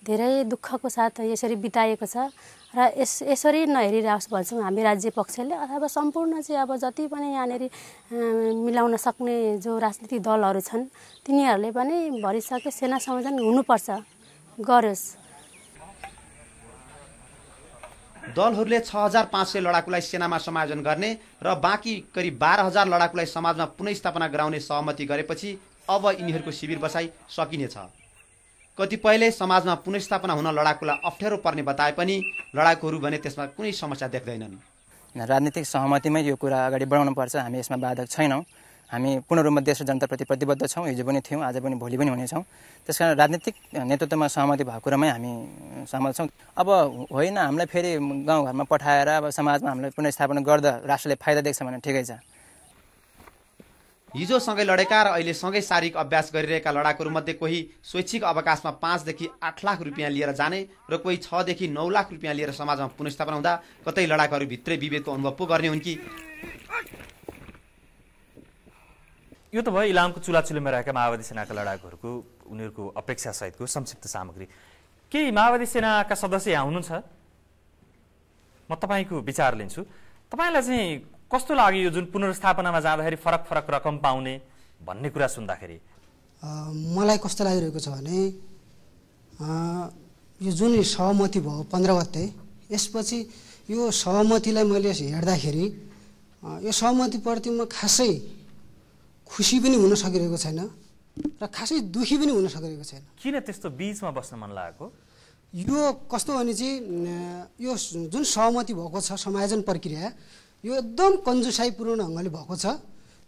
धेरै दुःखको साथ यसरी बिताएको छ र यस यसरी नहेरिरहोस् भन्छौँ हामी राज्य पक्षले अथवा सम्पूर्ण चाहिँ अब जति पनि यहाँनिर मिलाउन सक्ने जो राजनीतिक दलहरू छन् तिनीहरूले पनि भरिसके सेना संयोजन हुनुपर्छ गरोस् दलहरूले छ हजार पाँच सय लडाकुलाई सेनामा समायोजन गर्ने र बाँकी करिब बाह्र हजार लडाकुलाई समाजमा पुनस्थापना गराउने सहमति गरेपछि अब यिनीहरूको शिविर बसाइ सकिनेछ कतिपयले समाजमा पुनर्स्थापना हुन लडाकुलाई अप्ठ्यारो पर्ने बताए पनि लडाकुहरू भने त्यसमा कुनै समस्या देख्दैनन् राजनीतिक सहमतिमै यो कुरा अगाडि बढाउनुपर्छ हामी यसमा बाधक छैनौँ हामी पूर्ण रूपमा देश र जनताप्रति प्रतिबद्ध छौँ हिजो पनि थियौँ आज पनि भोलि पनि हुनेछौँ त्यस कारण राजनीतिक नेतृत्वमा सहमति भएको कुरामै हामी सहमत छौँ अब होइन हामीलाई फेरि गाउँघरमा पठाएर अब समाजमा हामीलाई पुनर्स्थापना गर्दा राष्ट्रले फाइदा देख्छ भने ठिकै छ सँगै लडेका र अहिले सँगै शारीरिक अभ्यास गरिरहेका लडाकुहरूमध्ये कोही स्वैच्छिक अवकाशमा पाँचदेखि आठ लाख रुपियाँ लिएर जाने र कोही छदेखि नौ लाख रुपियाँ लिएर समाजमा पुनस्थापना हुँदा कतै लडाकुहरू भित्रै विभेदको अनुभव पो गर्ने हुन् कि यो त भयो इलामको चुलाचुलीमा रहेका माओवादी सेनाका लडाकुहरूको उनीहरूको अपेक्षासहितको संक्षिप्त सामग्री केही माओवादी सेनाका सदस्य यहाँ हुनुहुन्छ म तपाईँको विचार लिन्छु तपाईँलाई चाहिँ कस्तो लाग्यो यो जुन पुनर्स्थापनामा जाँदाखेरि फरक फरक रकम पाउने भन्ने कुरा सुन्दाखेरि मलाई कस्तो लागिरहेको छ भने यो जुन सहमति भयो पन्ध्र गते यसपछि यो सहमतिलाई मैले हेर्दाखेरि यो सहमतिप्रति म खासै खुसी पनि हुन सकिरहेको छैन र खासै दुखी पनि हुन सकिरहेको छैन किन त्यस्तो बिचमा बस्न मन लागेको यो कस्तो भने चाहिँ यो जुन सहमति भएको छ समायोजन प्रक्रिया यो एकदम कन्जुसाइपूर्ण ढङ्गले भएको छ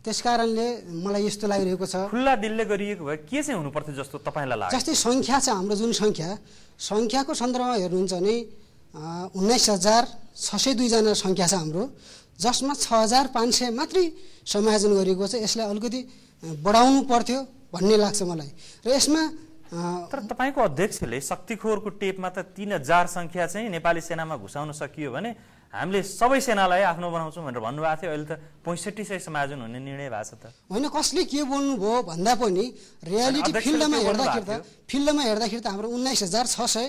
त्यस कारणले मलाई यस्तो लागिरहेको छ खुल्ला दिलले गरिएको भए के चाहिँ हुनुपर्थ्यो जस्तो तपाईँलाई लाग्छ जस्तै सङ्ख्या छ हाम्रो जुन सङ्ख्या सङ्ख्याको सन्दर्भमा हेर्नुहुन्छ भने उन्नाइस हजार छ सय दुईजना सङ्ख्या छ हाम्रो जसमा छ हजार पाँच सय मात्रै समायोजन गरिएको छ यसलाई अलिकति बढाउनु पर्थ्यो भन्ने लाग्छ मलाई र यसमा तर तपाईँको अध्यक्षले शक्तिखोरको टेपमा त तिन हजार सङ्ख्या चाहिँ नेपाली सेनामा घुसाउन सकियो भने हामीले सबै सेनालाई आफ्नो बनाउँछौँ भनेर भन्नुभएको थियो अहिले त पैँसठी सय समायोजन हुने निर्णय भएको छ त होइन कसले के बोल्नुभयो भन्दा पनि रियालिटी फिल्डमा हेर्दाखेरि त फिल्डमा हेर्दाखेरि त हाम्रो उन्नाइस हजार छ सय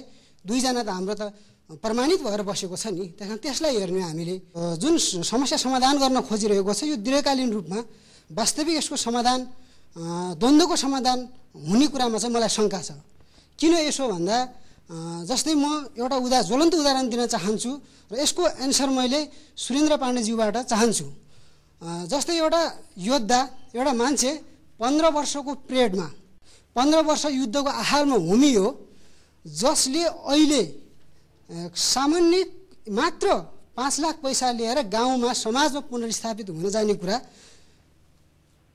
दुईजना त हाम्रो त प्रमाणित भएर बसेको छ नि त्यस कारण त्यसलाई हेर्ने हामीले जुन समस्या समाधान गर्न खोजिरहेको छ यो दीर्घकालीन रूपमा वास्तविक यसको समाधान द्वन्द्वको समाधान हुने कुरामा चाहिँ मलाई शङ्का छ किन यसो भन्दा जस्तै म एउटा उदा ज्वलन्त उदाहरण दिन चाहन्छु र यसको एन्सर मैले सुरेन्द्र पाण्डेज्यूबाट चाहन्छु जस्तै एउटा योद्धा एउटा मान्छे पन्ध्र वर्षको पिरियडमा पन्ध्र वर्ष युद्धको आहारमा हो जसले अहिले सामान्य मात्र पाँच लाख पैसा लिएर गाउँमा समाजमा पुनर्स्थापित हुन जाने कुरा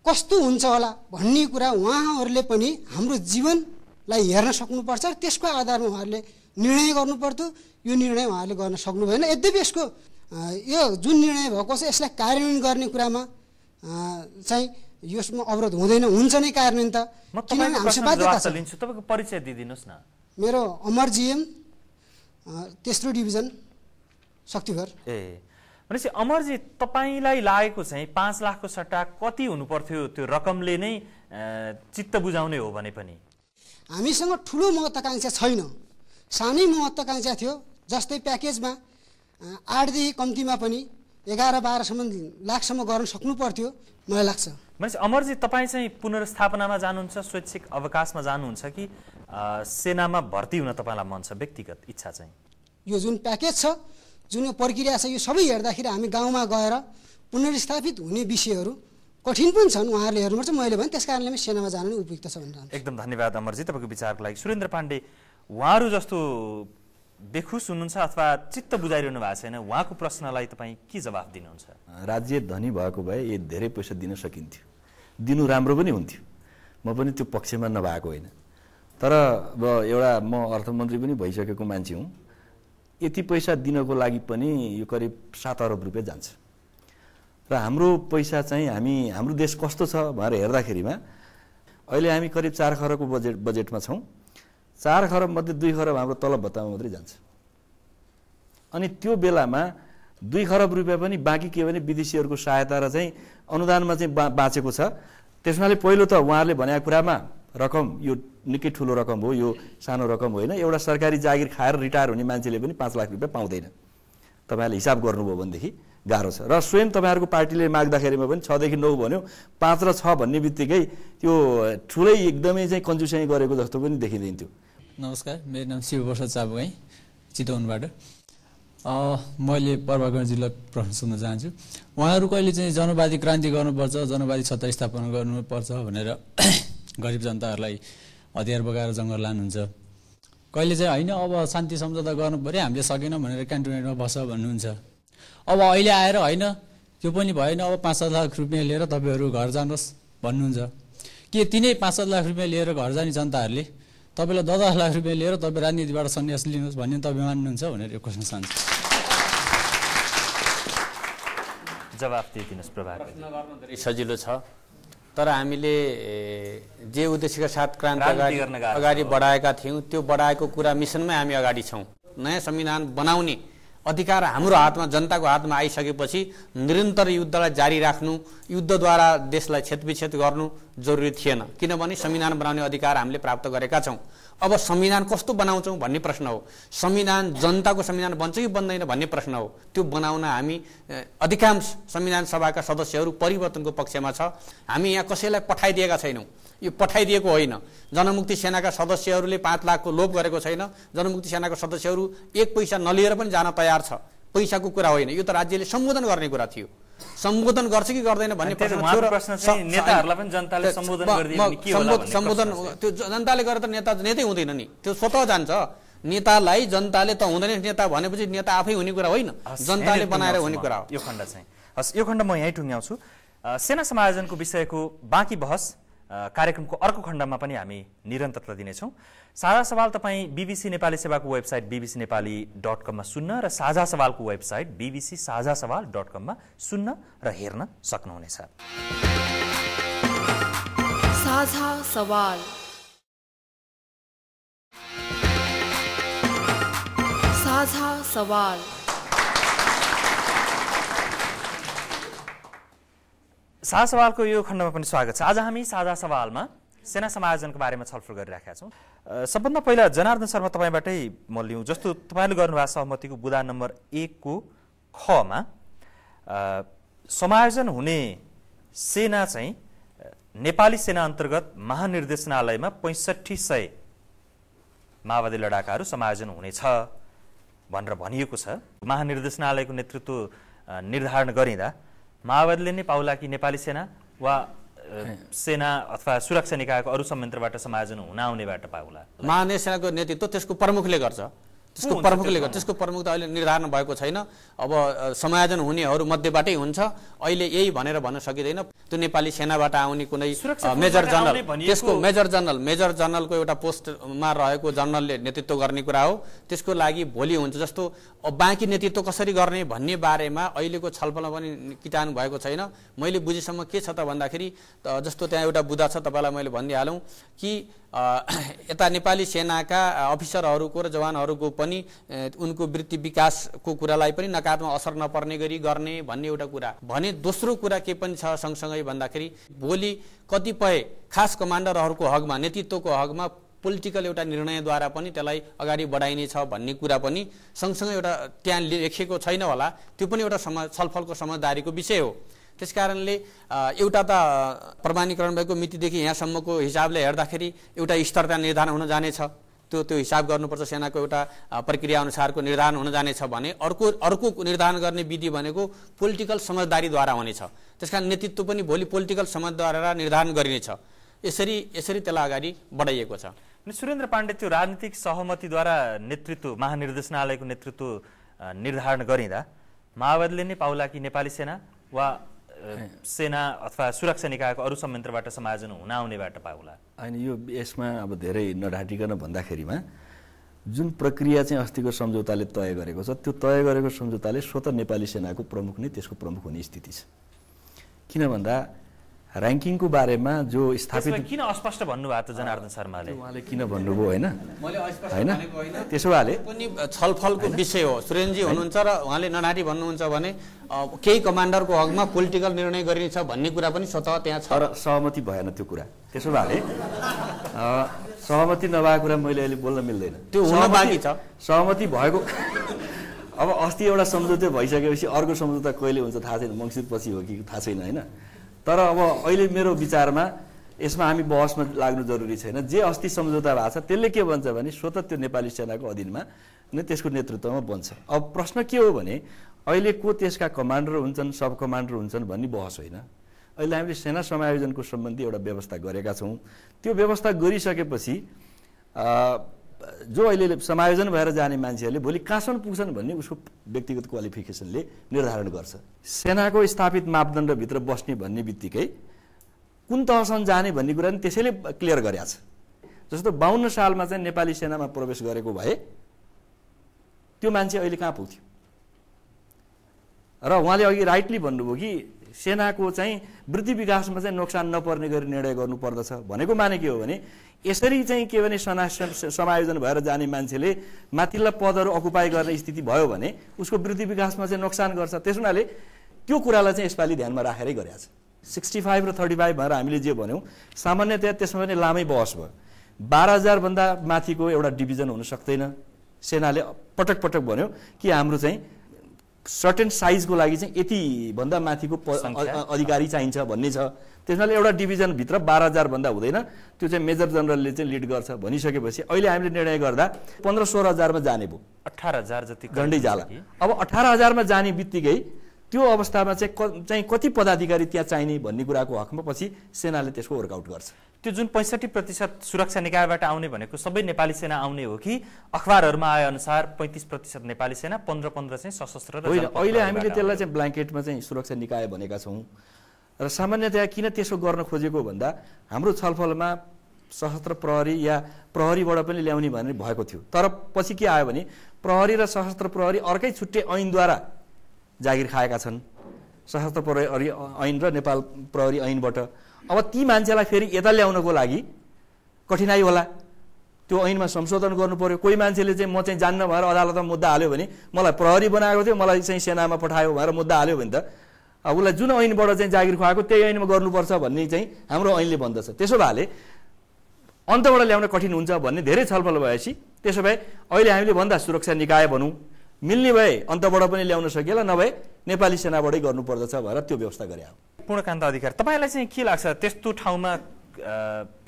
कस्तो हुन्छ होला भन्ने कुरा उहाँहरूले पनि हाम्रो जीवन लाई हेर्न सक्नुपर्छ त्यसको आधारमा उहाँहरूले निर्णय गर्नुपर्थ्यो यो निर्णय उहाँहरूले गर्न सक्नु भएन यद्यपि यसको यो जुन निर्णय भएको छ यसलाई कार्यान्वयन गर्ने कुरामा चाहिँ यसमा अवरोध हुँदैन हुन्छ नै कार्यान्वयन त किनभने बाध्यता लिन्छु तपाईँको परिचय दिइदिनुहोस् न मेरो अमर जिएम तेस्रो डिभिजन शक्तिघर ए भनेपछि अमरजी तपाईँलाई लागेको चाहिँ पाँच लाखको सट्टा कति हुनुपर्थ्यो त्यो रकमले नै चित्त बुझाउने हो भने पनि हामीसँग ठुलो महत्त्वकाङ्क्षा छैन सानै महत्त्वकाङ्क्षा थियो जस्तै प्याकेजमा आठदेखि कम्तीमा पनि एघार बाह्रसम्म लाखसम्म गर्न सक्नु पर्थ्यो मलाई लाग्छ मान्छे अमरजी तपाईँ चाहिँ पुनर्स्थापनामा जानुहुन्छ स्वैच्छिक अवकाशमा जानुहुन्छ कि सेनामा भर्ती हुन तपाईँलाई मन छ व्यक्तिगत इच्छा चाहिँ यो जुन प्याकेज छ जुन यो प्रक्रिया छ यो सबै हेर्दाखेरि हामी गाउँमा गएर पुनर्स्थापित हुने विषयहरू कठिन पनि छन् उहाँहरूले हेर्नुपर्छ मैले भने त्यस कारणले पनि सेनामा जानु नै उपयुक्त छ भनेर एकदम धन्यवाद अमरजी तपाईँको विचारको लागि सुरेन्द्र पाण्डे उहाँहरू जस्तो बेखुस हुनुहुन्छ अथवा चित्त बुझाइरहनु भएको छैन उहाँको प्रश्नलाई तपाईँ के जवाफ दिनुहुन्छ राज्य धनी भएको भए यो धेरै पैसा दिन सकिन्थ्यो दिनु राम्रो पनि हुन्थ्यो म पनि त्यो पक्षमा नभएको होइन तर अब एउटा म अर्थमन्त्री पनि भइसकेको मान्छे हुँ यति पैसा दिनको लागि पनि यो करिब सात अरब रुपियाँ जान्छ र हाम्रो पैसा चाहिँ हामी हाम्रो देश कस्तो छ भनेर हेर्दाखेरिमा अहिले हामी करिब चार खरबको बजेट बजेटमा छौँ चार खरबमध्ये दुई खरब हाम्रो तलब भत्तामा मात्रै जान्छ अनि त्यो बेलामा दुई खरब रुपियाँ पनि बाँकी के भने विदेशीहरूको सहायता र चाहिँ अनुदानमा चाहिँ बा बाँचेको छ त्यस हुनाले पहिलो त उहाँहरूले भनेको कुरामा रकम यो निकै ठुलो रकम हो यो सानो रकम होइन एउटा सरकारी जागिर खाएर रिटायर हुने मान्छेले पनि पाँच लाख रुपियाँ पाउँदैन तपाईँहरूले हिसाब गर्नुभयो भनेदेखि गाह्रो छ र स्वयं तपाईँहरूको पार्टीले माग्दाखेरिमा पनि छदेखि नौ भन्यो पाँच र छ भन्ने बित्तिकै त्यो ठुलै एकदमै चाहिँ कन्जुसाइ गरेको जस्तो पनि देखिदिन्थ्यो नमस्कार मेरो नाम शिवप्रसाद चाबुगाई चितवनबाट मैले पर्वागढ जिल्ला प्रश्न सोध्न चाहन्छु उहाँहरू कहिले चाहिँ जनवादी क्रान्ति गर्नुपर्छ जनवादी सत्ता स्थापना गर्नुपर्छ भनेर *coughs* गरिब जनताहरूलाई हतियार बगाएर जङ्गल लानुहुन्छ कहिले चाहिँ होइन अब शान्ति सम्झौता गर्नु पऱ्यो हामीले सकेनौँ भनेर क्यान्टोनेन्टमा बस्छ भन्नुहुन्छ अब अहिले आएर होइन त्यो पनि भएन अब पाँच सात लाख रुपियाँ लिएर तपाईँहरू घर जानुहोस् भन्नुहुन्छ के तिनै पाँच सात लाख रुपियाँ लिएर घर जाने जनताहरूले तपाईँलाई दस दस लाख रुपियाँ लिएर तपाईँ राजनीतिबाट सन्यास लिनुहोस् भन्ने तपाईँ मान्नुहुन्छ भनेर यो क्वेसन चाहन्छु जवाफ दिइदिनुहोस् प्रभाव धेरै सजिलो छ तर हामीले जे उद्देश्यका साथ क्रान्ति अगाडि बढाएका थियौँ त्यो बढाएको कुरा मिसनमै हामी अगाडि छौँ नयाँ संविधान बनाउने अधिकार हाम्रो हातमा जनताको हातमा आइसकेपछि निरन्तर युद्धलाई जारी राख्नु युद्धद्वारा देशलाई क्षेत्रविच्छेद गर्नु जरुरी थिएन किनभने संविधान बनाउने अधिकार हामीले प्राप्त गरेका छौँ अब संविधान कस्तो बनाउँछौँ भन्ने प्रश्न हो संविधान जनताको संविधान बन्छ कि बन्दैन भन्ने प्रश्न हो त्यो बनाउन हामी अधिकांश संविधान सभाका सदस्यहरू परिवर्तनको पक्षमा छ हामी यहाँ कसैलाई पठाइदिएका छैनौँ यो पठाइदिएको होइन जनमुक्ति सेनाका सदस्यहरूले पाँच लाखको लोभ गरेको छैन जनमुक्ति सेनाको सदस्यहरू एक पैसा नलिएर पनि जान तयार छ पैसाको कुरा होइन यो त राज्यले सम्बोधन गर्ने कुरा थियो सम्बोधन गर्छ कि गर्दैन भन्ने सम्बोधन त्यो जनताले गरेर त नेता नेतै हुँदैन नि त्यो स्वतः जान्छ नेतालाई जनताले त हुँदैन नेता भनेपछि नेता आफै हुने कुरा होइन जनताले बनाएर हुने कुरा हो यो खण्ड चाहिँ हस् यो खण्ड म यहीँ टुङ्ग्याउँछु सेना समायोजनको विषयको बाँकी बहस कार्यक्रमको अर्को खण्डमा पनि हामी निरन्तरता दिनेछौँ साझा सवाल तपाईँ बिबिसी नेपाली सेवाको वेबसाइट बिबिसी नेपाली डट कममा सुन्न र साझा सवालको वेबसाइट बिबिसी साझा सवाल डट कममा सुन्न र हेर्न सक्नुहुनेछ साझा सवाल सवाल साझा सवालको यो खण्डमा पनि स्वागत छ आज हामी साझा सवालमा सेना समायोजनको बारेमा छलफल गरिराखेका छौँ सबभन्दा पहिला जनार्दन शर्मा तपाईँबाटै म लिउँ जस्तो तपाईँले गर्नुभएको सहमतिको बुदा नम्बर एकको खमा समायोजन हुने सेना चाहिँ नेपाली सेना अन्तर्गत महानिर्देशनालयमा पैँसठी सय माओवादी लडाकाहरू समायोजन हुनेछ भनेर भनिएको छ महानिर्देशनालयको नेतृत्व निर्धारण गरिँदा माओवादीले नै पाउला कि नेपाली सेना वा सेना अथवा सुरक्षा निकायको अरू संयन्त्रबाट समायोजन हुन आउनेबाट पाउला महाने नेतृत्व त्यसको प्रमुखले गर्छ त्यसको प्रमुखले गर्छ त्यसको प्रमुख त अहिले निर्धारण भएको छैन अब समायोजन हुनेहरू मध्येबाटै हुन्छ अहिले यही भनेर भन्न सकिँदैन त्यो नेपाली सेनाबाट आउने कुनै मेजर जनरल त्यसको मेजर जनरल मेजर जनरलको एउटा पोस्टमा रहेको जनरलले नेतृत्व गर्ने कुरा हो त्यसको लागि भोलि हुन्छ जस्तो बाँकी नेतृत्व कसरी गर्ने भन्ने बारेमा अहिलेको छलफलमा पनि किटान भएको छैन मैले बुझेसम्म के छ त भन्दाखेरि जस्तो त्यहाँ एउटा बुधा छ तपाईँलाई मैले भनिदिइहालौँ कि *clears throat* यता नेपाली सेनाका अफिसरहरूको र जवानहरूको पनि उनको वृत्ति विकासको कुरालाई पनि नकारात्मक असर नपर्ने गरी गर्ने भन्ने एउटा कुरा भने दोस्रो कुरा के पनि छ सँगसँगै भन्दाखेरि भोलि कतिपय खास कमान्डरहरूको हकमा नेतृत्वको हकमा पोलिटिकल एउटा निर्णयद्वारा पनि त्यसलाई अगाडि बढाइनेछ भन्ने कुरा पनि सँगसँगै एउटा त्यहाँ लेखेको छैन होला त्यो पनि एउटा सम छलफलको समझदारीको विषय हो त्यस कारणले एउटा त प्रमाणीकरण भएको मितिदेखि यहाँसम्मको हिसाबले हेर्दाखेरि एउटा स्तरता निर्धारण हुन जानेछ त्यो त्यो हिसाब गर्नुपर्छ सेनाको एउटा प्रक्रिया अनुसारको निर्धारण हुन जानेछ भने अर्को अर्को निर्धारण गर्ने विधि भनेको पोलिटिकल समझदारीद्वारा हुनेछ त्यस कारण नेतृत्व पनि भोलि पोलिटिकल समझद्वारा निर्धारण गरिनेछ यसरी यसरी त्यसलाई अगाडि बढाइएको छ सुरेन्द्र पाण्डे त्यो राजनीतिक सहमतिद्वारा नेतृत्व महानिर्देशनालयको नेतृत्व निर्धारण गरिँदा माओवादीले नै पाउला कि नेपाली सेना वा सेना अथवा सुरक्षा निकायको अरू संयन्त्रबाट समायोजन हुन आउनेबाट पाउला होइन यो यसमा अब धेरै नढाटिकन भन्दाखेरिमा जुन प्रक्रिया चाहिँ अस्तिको सम्झौताले तय गरेको छ त्यो तय गरेको सम्झौताले स्वतः नेपाली सेनाको प्रमुख नै त्यसको प्रमुख हुने स्थिति छ किन भन्दा ऱ्याङ्किङको बारेमा जो स्थापित किन अस्पष्ट भन्नुभएको जनार्दन शर्माले उहाँले किन भन्नुभयो होइन होइन त्यसो भए पनि छलफलको विषय हो सुरेन्द्रजी हुनुहुन्छ र उहाँले ननाटी भन्नुहुन्छ भने केही कमान्डरको हकमा पोलिटिकल निर्णय गरिन्छ भन्ने कुरा पनि स्वतः त्यहाँ छ र सहमति भएन त्यो कुरा त्यसो भए सहमति नभएको कुरा मैले अहिले बोल्न मिल्दैन त्यो हुन बाँकी छ सहमति भएको अब अस्ति एउटा सम्झौता भइसकेपछि अर्को सम्झौता कहिले हुन्छ थाहा छैन मङ्सिरपछि हो कि थाहा छैन होइन तर अब अहिले मेरो विचारमा यसमा हामी बहसमा लाग्नु जरुरी छैन जे अस्ति सम्झौता भएको छ त्यसले के भन्छ भने स्वत त्यो नेपाली सेनाको अधीनमा नै त्यसको नेतृत्वमा बन्छ अब प्रश्न के हो भने अहिले को त्यसका कमान्डर हुन्छन् सब कमान्डर हुन्छन् भन्ने बहस होइन अहिले हामीले सेना समायोजनको सम्बन्धी एउटा व्यवस्था गरेका छौँ त्यो व्यवस्था गरिसकेपछि जो अहिले समायोजन भएर जाने मान्छेहरूले भोलि कहाँसम्म पुग्छन् भन्ने उसको व्यक्तिगत क्वालिफिकेसनले निर्धारण गर्छ सेनाको स्थापित मापदण्डभित्र बस्ने भन्ने बित्तिकै कुन तहसम्म जाने भन्ने कुरा नि त्यसैले क्लियर गरेका छ जस्तो बाहन्न सालमा चाहिँ नेपाली सेनामा प्रवेश गरेको भए त्यो मान्छे अहिले कहाँ पुग्थ्यो र उहाँले अघि राइटली भन्नुभयो कि सेनाको चाहिँ वृद्धि विकासमा चाहिँ नोक्सान नपर्ने गरी निर्णय गर्नुपर्दछ भनेको माने के हो भने यसरी चाहिँ के भने सनाश्रम समायोजन भएर जाने मान्छेले माथिल्ला पदहरू अकुपाई गर्ने स्थिति भयो भने उसको वृद्धि विकासमा चाहिँ नोक्सान गर्छ त्यस हुनाले त्यो कुरालाई चाहिँ यसपालि ध्यानमा राखेरै गरेका छ सिक्सटी फाइभ र थर्टी फाइभ भनेर हामीले जे भन्यौँ सामान्यतया त्यसमा पनि लामै बहस भयो बाह्र हजारभन्दा माथिको एउटा डिभिजन हुन सक्दैन सेनाले पटक पटक भन्यो कि हाम्रो चाहिँ सर्टेन साइजको लागि चाहिँ यतिभन्दा माथिको अधिकारी चाहिन्छ भन्ने छ त्यसमा एउटा डिभिजनभित्र बाह्र हजारभन्दा हुँदैन त्यो चाहिँ मेजर जनरलले चाहिँ लिड गर्छ भनिसकेपछि अहिले हामीले निर्णय गर्दा पन्ध्र सोह्र हजारमा जाने भयो अठार हजार जति झन्डै जाला अब अठार हजारमा जाने बित्तिकै त्यो अवस्थामा चाहिँ चाहिँ कति पदाधिकारी त्यहाँ चाहिने भन्ने कुराको हकमा पछि सेनाले त्यसको वर्कआउट गर्छ त्यो जुन पैँसठी प्रतिशत सुरक्षा निकायबाट आउने भनेको सबै नेपाली सेना आउने हो कि अखबारहरूमा आए अनुसार पैँतिस प्रतिशत नेपाली सेना पन्ध्र पन्ध्र चाहिँ सशस्त्र होइन अहिले हामीले त्यसलाई चाहिँ ब्ल्याङ्केटमा चाहिँ सुरक्षा निकाय भनेका छौँ र सामान्यतया किन त्यसो गर्न खोजेको भन्दा हाम्रो छलफलमा सशस्त्र प्रहरी या प्रहरीबाट पनि ल्याउने भनेर भएको थियो तर पछि के आयो भने प्रहरी र सशस्त्र प्रहरी अर्कै छुट्टै ऐनद्वारा जागिर खाएका छन् सशस्त्र प्रहरी ऐन र नेपाल प्रहरी ऐनबाट अब ती मान्छेलाई फेरि यता ल्याउनको लागि कठिनाई होला त्यो ऐनमा संशोधन गर्नु पर्यो कोही मान्छेले चाहिँ म चाहिँ जान्न भएर अदालतमा मुद्दा हाल्यो भने मलाई प्रहरी बनाएको थियो मलाई चाहिँ सेनामा पठायो भनेर मुद्दा हाल्यो भने त अब उसलाई जुन ऐनबाट चाहिँ जागिर खुवाएको त्यही ऐनमा गर्नुपर्छ भन्ने चाहिँ हाम्रो ऐनले भन्दछ त्यसो भएले अन्तबाट ल्याउन कठिन हुन्छ भन्ने धेरै छलफल भएपछि त्यसो भए अहिले हामीले भन्दा सुरक्षा निकाय भनौँ मिल्ने भए अन्तबाट पनि ल्याउन सकिएला नभए नेपाली सेनाबाटै गर्नुपर्दछ भनेर त्यो व्यवस्था गरे पूर्णकान्त अधिकार तपाईँलाई चाहिँ के लाग्छ त्यस्तो ठाउँमा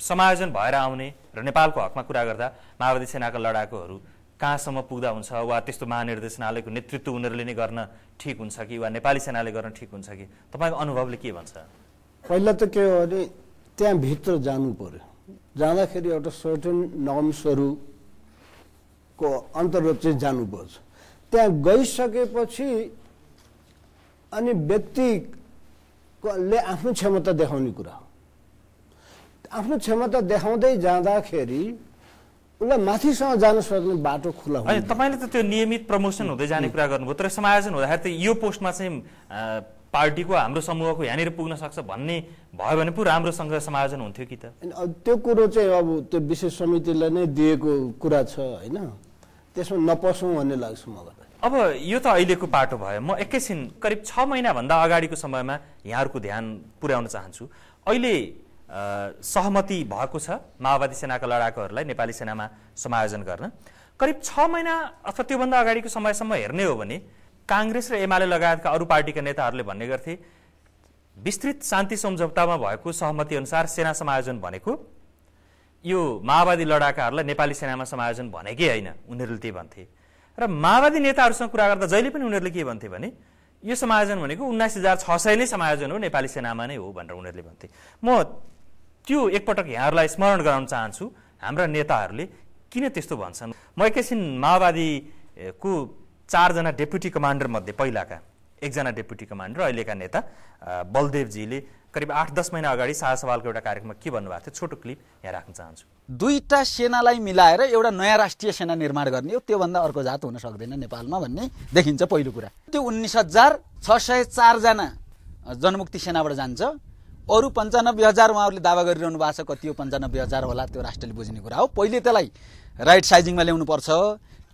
समायोजन भएर आउने र नेपालको हकमा कुरा गर्दा माओवादी सेनाका लडाकुहरू कहाँसम्म पुग्दा हुन्छ वा त्यस्तो महानिर्देशनालयको नेतृत्व उनीहरूले नै गर्न ठिक हुन्छ कि वा नेपाली सेनाले गर्न ठिक हुन्छ कि तपाईँको अनुभवले के भन्छ पहिला त के हो भने त्यहाँभित्र जानु पर्यो जाँदाखेरि एउटा सर्टन नर्म्सहरूको अन्तर्गत चाहिँ जानुपर्छ त्यहाँ गइसकेपछि अनि व्यक्तिले आफ्नो क्षमता देखाउने कुरा हो आफ्नो क्षमता देखाउँदै जाँदाखेरि उसलाई माथिसँग जान सक्ने बाटो खुला होइन तपाईँले त त्यो नियमित प्रमोसन हुँदै जाने कुरा गर्नुभयो तर समायोजन हुँदाखेरि त यो पोस्टमा चाहिँ पार्टीको हाम्रो समूहको यहाँनिर पुग्न सक्छ भन्ने भयो भने पो राम्रोसँग समायोजन हुन्थ्यो कि त त्यो कुरो चाहिँ अब त्यो विशेष समितिलाई नै दिएको कुरा छ होइन त्यसमा नपसौँ भन्ने लाग्छ मलाई अब यो त अहिलेको बाटो भयो म एकैछिन करिब छ महिनाभन्दा अगाडिको समयमा यहाँहरूको ध्यान पुर्याउन चाहन्छु अहिले सहमति भएको छ माओवादी सेनाका लडाकुहरूलाई नेपाली सेनामा समायोजन गर्न करिब छ महिना अथवा त्योभन्दा अगाडिको समयसम्म हेर्ने हो भने काङ्ग्रेस र एमाले लगायतका अरू पार्टीका नेताहरूले भन्ने गर्थे विस्तृत शान्ति सम्झौतामा भएको सहमतिअनुसार सेना समायोजन भनेको यो माओवादी लडाकाहरूलाई नेपाली सेनामा समायोजन भनेकै होइन उनीहरूले त्यही भन्थे र माओवादी नेताहरूसँग कुरा गर्दा जहिले पनि उनीहरूले के भन्थे भने यो समायोजन भनेको उन्नाइस हजार छ सय नै समायोजन हो नेपाली सेनामा नै हो भनेर उनीहरूले भन्थे म त्यो एकपटक यहाँहरूलाई स्मरण गराउन चाहन्छु हाम्रा नेताहरूले किन त्यस्तो भन्छन् म एकैछिन माओवादीको चारजना डेप्युटी कमान्डरमध्ये पहिलाका एकजना डेप्युटी कमान्डर अहिलेका नेता बलदेवजीले करिब आठ दस महिना अगाडि साहसवालको सवालको एउटा कार्यक्रममा के भन्नुभएको थियो छोटो क्लिप यहाँ राख्न चाहन्छु दुईवटा सेनालाई मिलाएर एउटा नयाँ राष्ट्रिय सेना निर्माण गर्ने हो त्योभन्दा अर्को जात हुन सक्दैन नेपालमा भन्ने देखिन्छ पहिलो कुरा त्यो उन्नाइस हजार छ सय चारजना जनमुक्ति सेनाबाट जान्छ अरू पन्चानब्बे हजार उहाँहरूले दावा गरिरहनु भएको छ कति हो पन्चानब्बे हजार होला त्यो राष्ट्रले बुझ्ने कुरा हो पहिले त्यसलाई राइट साइजिङमा ल्याउनु पर्छ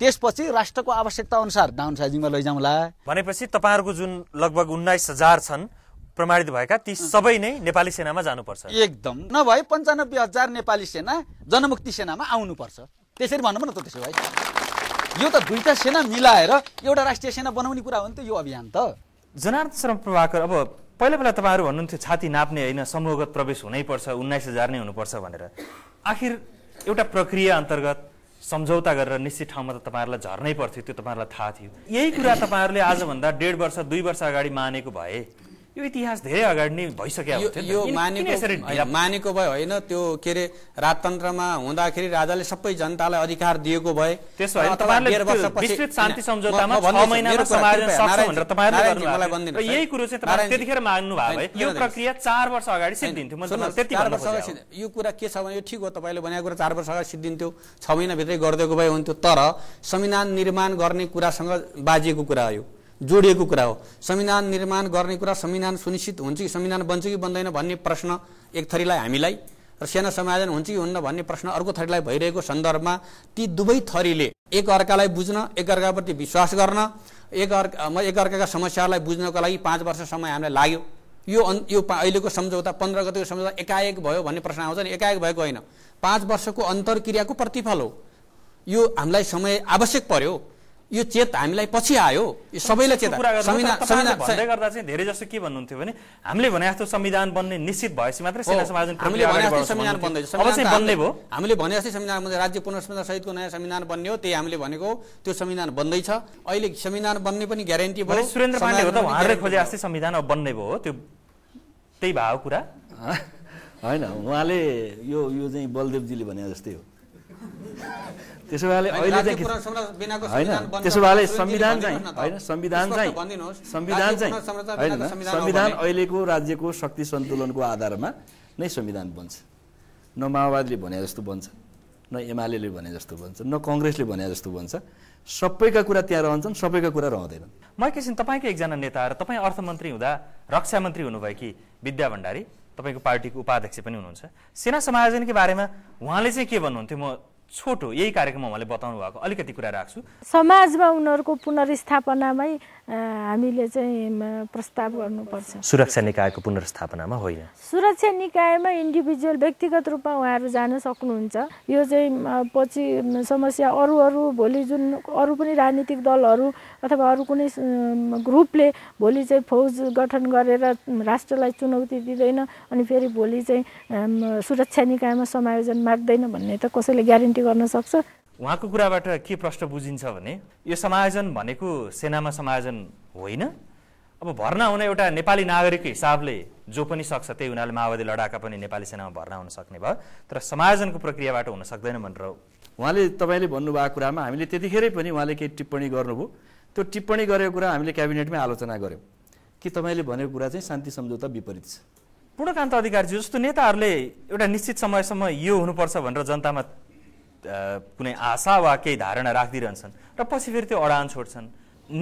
त्यसपछि राष्ट्रको आवश्यकता अनुसार डाउन साइजिङमा लैजाउँला भनेपछि तपाईँहरूको जुन लगभग उन्नाइस हजार छन् प्रमाणित भएका ती सबै नै नेपाली सेनामा जानुपर्छ एकदम नभए पन्चानब्बे हजार नेपाली सेना जनमुक्ति सेनामा आउनुपर्छ त्यसरी भनौँ न त त्यसो भए यो त दुईवटा सेना मिलाएर एउटा राष्ट्रिय सेना बनाउने कुरा हो नि त यो अभियान त जनार्थ शर्मा प्रभाकर अब पहिला पहिला तपाईँहरू भन्नुहुन्थ्यो छाती नाप्ने होइन समूहगत प्रवेश हुनैपर्छ उन्नाइस हजार नै हुनुपर्छ भनेर आखिर एउटा प्रक्रिया अन्तर्गत सम्झौता गरेर निश्चित ठाउँमा त तपाईँहरूलाई झर्नै पर्थ्यो त्यो तपाईँहरूलाई थाहा थियो यही कुरा तपाईँहरूले आजभन्दा डेढ वर्ष दुई वर्ष अगाडि मानेको भए यो इतिहास धेरै अगाडि नै भइसकेको यो मानेको मानेको भए होइन त्यो के अरे राजतन्त्रमा हुँदाखेरि राजाले सबै जनतालाई अधिकार दिएको भए यही कुरो चाहिँ त्यतिखेर माग्नु भएको भए यो प्रक्रिया चार वर्ष अगाडि सिद्धिन्थ्यो यो कुरा के छ भने यो ठिक हो तपाईँले भनेको कुरा चार वर्ष अगाडि सिद्धिन्थ्यो छ महिनाभित्रै गरिदिएको भए हुन्थ्यो तर संविधान निर्माण गर्ने कुरासँग बाजिएको कुरा हो जोडिएको कुरा हो संविधान निर्माण गर्ने कुरा संविधान सुनिश्चित हुन्छ कि संविधान बन्छ कि बन्दैन भन्ने प्रश्न एक थरीलाई हामीलाई र सेना समायोजन हुन्छ कि हुन्न भन्ने प्रश्न अर्को थरीलाई भइरहेको सन्दर्भमा ती दुवै थरीले एक अर्कालाई बुझ्न एकअर्काप्रति विश्वास गर्न एक अर्का एकअर्काका समस्याहरूलाई बुझ्नको लागि पाँच वर्ष समय हामीलाई लाग्यो यो अन् यो अहिलेको सम्झौता पन्ध्र गतिको सम्झौता एकाएक भयो भन्ने प्रश्न आउँछ नि एकाएक भएको होइन पाँच वर्षको अन्तर्क्रियाको प्रतिफल हो यो हामीलाई समय आवश्यक पर्यो यो चेत हामीलाई पछि आयो यो सबैलाई चेत गर्दा चाहिँ धेरै जसो के भन्नुहुन्थ्यो भने हामीले भने जस्तो संविधान बन्ने निश्चित भएपछि मात्रै सेना समाजन हामीले भने जस्तो संविधान बन्दैछ बन्ने भयो हामीले भने जस्तै संविधान बन्दै राज्य पुनर्संरचना सहितको नयाँ संविधान बन्ने हो त्यही हामीले भनेको त्यो संविधान बन्दैछ अहिले संविधान बन्ने पनि ग्यारेन्टी भयो सुरेन्द्र पाण्डे हो त उहाँले खोजे जस्तै संविधान अब बन्ने भयो त्यो त्यही भयो कुरा *laughs* होइन उहाँले यो यो चाहिँ बलदेवजीले भने जस्तै हो त्यसो भएले अहिले होइन त्यसो भएले संविधान चाहिँ होइन संविधान चाहिँ संविधान चाहिँ होइन संविधान अहिलेको राज्यको शक्ति सन्तुलनको आधारमा नै संविधान बन्छ न माओवादीले भने जस्तो बन्छ न एमाले भने जस्तो बन्छ न कङ्ग्रेसले भने जस्तो बन्छ सबैका कुरा त्यहाँ रहन्छन् सबैका कुरा रहँदैनन् म एकैछिन तपाईँकै एकजना नेता र तपाईँ अर्थमन्त्री हुँदा रक्षा मन्त्री हुनुभयो कि विद्या भण्डारी तपाईँको पार्टीको उपाध्यक्ष पनि हुनुहुन्छ सेना समायोजनकै बारेमा उहाँले चाहिँ के भन्नुहुन्थ्यो म छोटो यही कार्यक्रममा उहाँले बताउनु भएको अलिकति कुरा राख्छु समाजमा उनीहरूको पुनर्स्थापनामै हामीले चाहिँ प्रस्ताव गर्नुपर्छ सुरक्षा निकायको पुनर्स्थापनामा होइन सुरक्षा निकायमा इन्डिभिजुअल व्यक्तिगत रूपमा उहाँहरू जान सक्नुहुन्छ यो चाहिँ पछि समस्या अरू अरू भोलि जुन अरू पनि राजनीतिक दलहरू अथवा अरू कुनै ग्रुपले भोलि चाहिँ फौज गठन गरेर राष्ट्रलाई चुनौती दिँदैन अनि फेरि भोलि चाहिँ सुरक्षा निकायमा समायोजन माग्दैन भन्ने त कसैले ग्यारेन्टी गर्न सक्छ उहाँको कुराबाट के प्रश्न बुझिन्छ भने यो समायोजन भनेको सेनामा समायोजन होइन अब भर्ना हुन एउटा नेपाली नागरिकको हिसाबले जो पनि सक्छ त्यही हुनाले माओवादी लडाका पनि नेपाली सेनामा भर्ना हुन सक्ने भयो तर समायोजनको प्रक्रियाबाट हुन सक्दैन भनेर उहाँले तपाईँले भन्नुभएको कुरामा हामीले त्यतिखेरै पनि उहाँले केही टिप्पणी गर्नुभयो त्यो टिप्पणी गरेको कुरा हामीले क्याबिनेटमै आलोचना गऱ्यौँ कि तपाईँले भनेको कुरा चाहिँ शान्ति सम्झौता विपरीत छ पूर्णकान्त अधिकारीज्यू जस्तो नेताहरूले एउटा निश्चित समयसम्म यो हुनुपर्छ भनेर जनतामा कुनै आशा वा केही धारणा राखिदिइरहन्छन् र पछि फेरि त्यो अडान छोड्छन्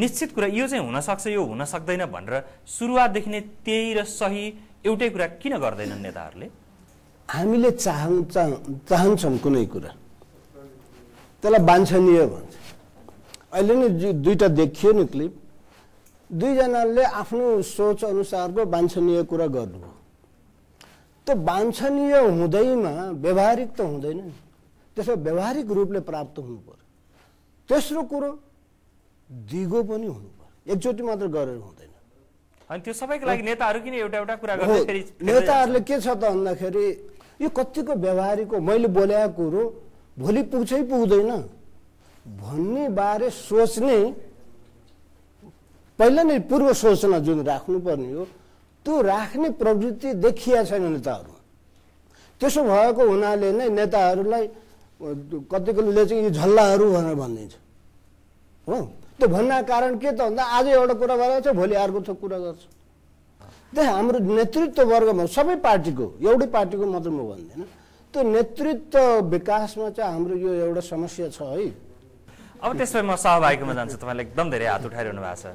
निश्चित कुरा यो चाहिँ हुनसक्छ यो हुन सक्दैन भनेर सुरुवातदेखि नै त्यही र सही एउटै कुरा किन गर्दैनन् नेताहरूले हामीले चाह चाहन्छौँ कुनै कुरा त्यसलाई बान्छनीय भन्छ अहिले नै दुईवटा देखियो नि क्लिप दुईजनाले आफ्नो सोच अनुसारको बान्छनीय कुरा गर्नुभयो त्यो बान्छनीय हुँदैमा व्यवहारिक त हुँदैन नि त्यसमा व्यवहारिक रूपले प्राप्त हुनु पर्यो तेस्रो कुरो दिगो पनि हुनु पर्यो एकचोटि मात्र गरेर हुँदैन अनि त्यो सबैको लागि नेताहरू किन एउटा एउटा कुरा नेताहरूले के छ त भन्दाखेरि यो कतिको व्यवहारिक हो मैले बोलेको कुरो भोलि पुग्छै पुग्दैन भन्ने बारे सोच्ने पहिला नै पूर्व सोचना जुन राख्नुपर्ने हो त्यो राख्ने प्रवृत्ति देखिया छैन नेताहरू त्यसो भएको हुनाले नै नेताहरूलाई कतिकोले चाहिँ यो झल्लाहरू भनेर भनिदिन्छ हो त्यो भन्ना कारण के त भन्दा आज एउटा कुरा गरेर चाहिँ भोलि अर्को छ कुरा गर्छ त्यही हाम्रो नेतृत्व वर्गमा सबै पार्टीको एउटै पार्टीको मात्र म भन्दिनँ त्यो नेतृत्व विकासमा चाहिँ हाम्रो यो एउटा समस्या छ है अब त्यसमा म सहभागीमा जान्छु तपाईँले एकदम धेरै हात उठाइरहनु भएको छ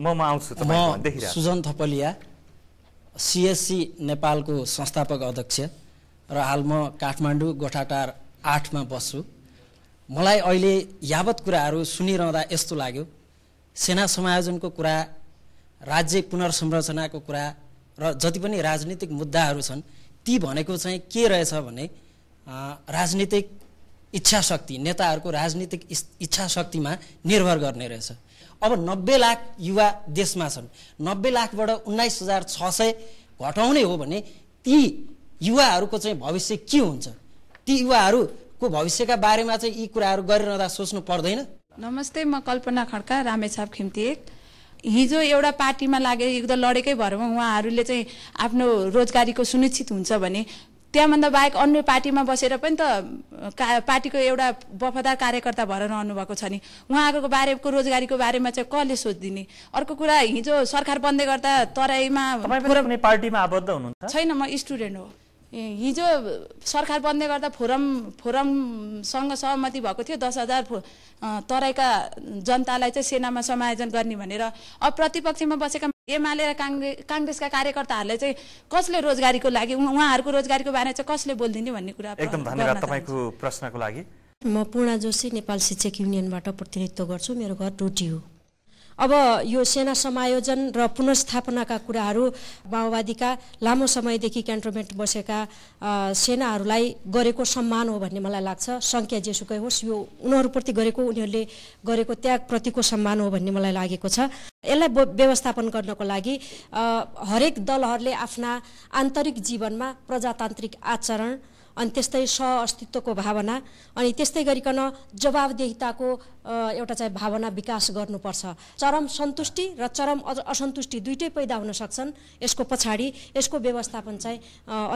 म म आउँछु सुजन थपलिया सिएससी नेपालको संस्थापक अध्यक्ष र हाल म काठमाडौँ गोठाटार आठमा बस्छु मलाई अहिले यावत कुराहरू सुनिरहँदा यस्तो लाग्यो सेना समायोजनको कुरा राज्य पुनर्संरचनाको कुरा र जति पनि राजनीतिक मुद्दाहरू छन् ती भनेको चाहिँ के रहेछ भने राजनीतिक इच्छा शक्ति नेताहरूको राजनीतिक इच्छा शक्तिमा निर्भर गर्ने रहेछ अब नब्बे लाख युवा देशमा छन् नब्बे लाखबाट उन्नाइस हजार छ सय घटाउने हो भने ती युवाहरूको चाहिँ भविष्य के हुन्छ ती युवाहरूको भविष्यका बारेमा चाहिँ यी कुराहरू गरिरहँदा सोच्नु पर्दैन नमस्ते म कल्पना खड्का रामेछाप खिम्ती एक हिजो एउटा पार्टीमा लागेर एकदम लडेकै भरमा उहाँहरूले चाहिँ आफ्नो रोजगारीको सुनिश्चित हुन्छ भने त्यहाँभन्दा बाहेक अन्य पार्टीमा बसेर पनि त का पार्टीको एउटा वफादार कार्यकर्ता भएर रहनु भएको छ नि उहाँहरूको बारेको रोजगारीको बारेमा चाहिँ कसले सोचिदिने अर्को कुरा हिजो सरकार बन्दै गर्दा तराईमा पार्टीमा आबद्ध हुनुहुन्छ छैन म स्टुडेन्ट हो हिजो सरकार बन्दै गर्दा फोरम फोरमसँग सहमति भएको थियो दस हजार तराईका जनतालाई चाहिँ सेनामा समायोजन गर्ने भनेर अब प्रतिपक्षमा बसेका एमाले र काङ्ग्रेस काङ्ग्रेसका कार्यकर्ताहरूले चाहिँ कसले रोजगारीको लागि उहाँहरूको रोजगारीको बारेमा चाहिँ कसले बोलिदिने भन्ने कुरा एकदम धन्यवाद तपाईँको प्रश्नको लागि म पूर्णा जोशी नेपाल शिक्षक युनियनबाट प्रतिनिधित्व गर्छु मेरो घर टोटी हो अब यो सेना समायोजन र पुनर्स्थापनाका कुराहरू माओवादीका लामो समयदेखि क्यान्टोनमेन्ट बसेका सेनाहरूलाई गरेको सम्मान हो भन्ने मलाई लाग्छ सङ्ख्या जेसुकै होस् यो उनीहरूप्रति गरेको उनीहरूले गरेको त्यागप्रतिको सम्मान हो भन्ने मलाई लागेको छ यसलाई व्यवस्थापन गर्नको लागि हरेक दलहरूले आफ्ना आन्तरिक जीवनमा प्रजातान्त्रिक आचरण अनि त्यस्तै सहअस्तित्वको भावना अनि त्यस्तै गरिकन जवाबदेहिताको एउटा चाहिँ भावना विकास गर्नुपर्छ चरम सन्तुष्टि र चरम असन्तुष्टि दुइटै पैदा हुन सक्छन् यसको पछाडि यसको व्यवस्थापन चाहिँ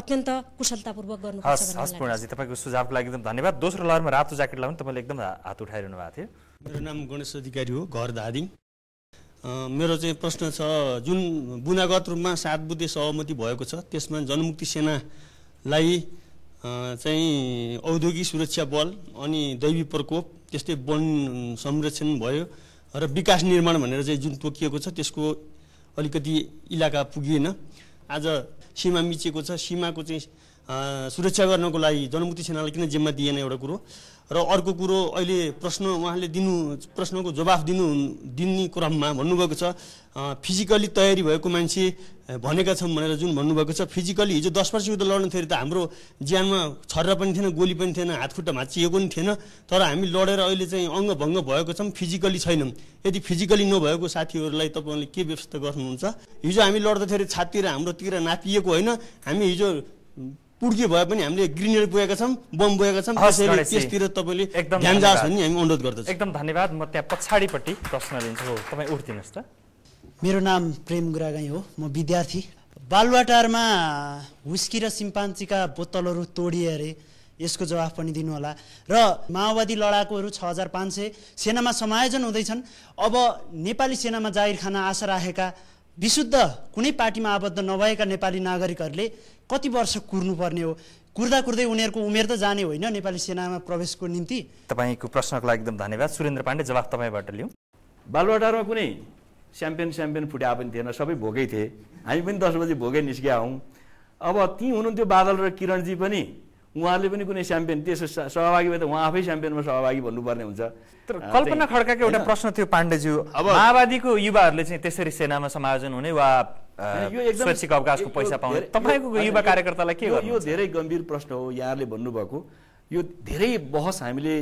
अत्यन्त कुशलतापूर्वक गर्नुपर्छ हस् पूर्णाजी तपाईँको सुझावको लागि एकदम धन्यवाद दोस्रो लहरमा रातो ज्याकेट लाउनु तपाईँले एकदम हात उठाइरहनु भएको थियो मेरो नाम गणेश अधिकारी हो घर धादिङ मेरो चाहिँ प्रश्न छ जुन बुनागत रूपमा सात बुद्धे सहमति भएको छ त्यसमा जनमुक्ति सेनालाई चाहिँ औद्योगिक सुरक्षा बल अनि दैवी प्रकोप त्यस्तै वन संरक्षण भयो र विकास निर्माण भनेर चाहिँ जुन तोकिएको छ त्यसको अलिकति इलाका पुगिएन आज सीमा मिचेको छ सीमाको चाहिँ सुरक्षा गर्नको लागि जनमुक्ति सेनालाई किन जिम्मा दिएन एउटा कुरो र अर्को कुरो अहिले प्रश्न उहाँले दिनु प्रश्नको जवाफ दिनु दिने क्रममा भन्नुभएको छ फिजिकली तयारी भएको मान्छे भनेका छन् भनेर जुन भन्नुभएको छ फिजिकली हिजो दस वर्ष युद्ध लड्दाखेरि त हाम्रो ज्यानमा छर्रा पनि थिएन गोली पनि थिएन हातखुट्टा भाँचिएको पनि थिएन तर हामी लडेर अहिले चाहिँ अङ्गभङ्ग भएको छौँ फिजिकली छैनौँ यदि फिजिकली नभएको साथीहरूलाई तपाईँले के व्यवस्था गर्नुहुन्छ हिजो हामी लड्दाखेरि छातीतिर हाम्रोतिर नापिएको होइन हामी हिजो पुड्के भए पनि हामीले ग्रिनेड पुगेका छौँ बम बोएका छौँ त्यसरी त्यसतिर तपाईँले ध्यान जाओस् भन्ने हामी अनुरोध गर्दछौँ एकदम धन्यवाद म त्यहाँ पछाडिपट्टि प्रश्न लिन्छु तपाईँ उठिदिनुहोस् त मेरो नाम प्रेम गुरागाई हो म विद्यार्थी बालुवाटारमा हुस्की र सिम्पान्चीका बोतलहरू तोडिए अरे यसको जवाफ पनि दिनुहोला र माओवादी लडाकुहरू छ हजार पाँच सय सेनामा समायोजन हुँदैछन् अब नेपाली सेनामा जाहिर खाना आशा राखेका विशुद्ध कुनै पार्टीमा आबद्ध नभएका नेपाली नागरिकहरूले कति वर्ष कुर्नुपर्ने हो कुर्दा कुर्दै उनीहरूको उमेर त जाने होइन नेपाली सेनामा प्रवेशको निम्ति तपाईँको प्रश्नको लागि एकदम धन्यवाद सुरेन्द्र पाण्डे जवाब तपाईँबाट लिउँ बालुवाटारमा कुनै स्याम्पियन स्याम्पियन फुट्या पनि थिएन सबै भोगै थिए हामी पनि दस बजी भोगै निस्किया हौँ अब ती हुनुहुन्थ्यो बादल र किरणजी पनि उहाँहरूले पनि कुनै च्याम्पियन त्यसो सहभागी भए त उहाँ आफै च्याम्पियनमा सहभागी भन्नुपर्ने हुन्छ तर कल्पना खड्काको एउटा प्रश्न थियो पाण्डेज्यू अब माओवादीको युवाहरूले चाहिँ त्यसरी सेनामा समायोजन हुने वा यो एकदम अवकाशको पैसा पाउने तपाईँको युवा कार्यकर्तालाई के यो धेरै गम्भीर प्रश्न हो यहाँहरूले भन्नुभएको यो धेरै बहस हामीले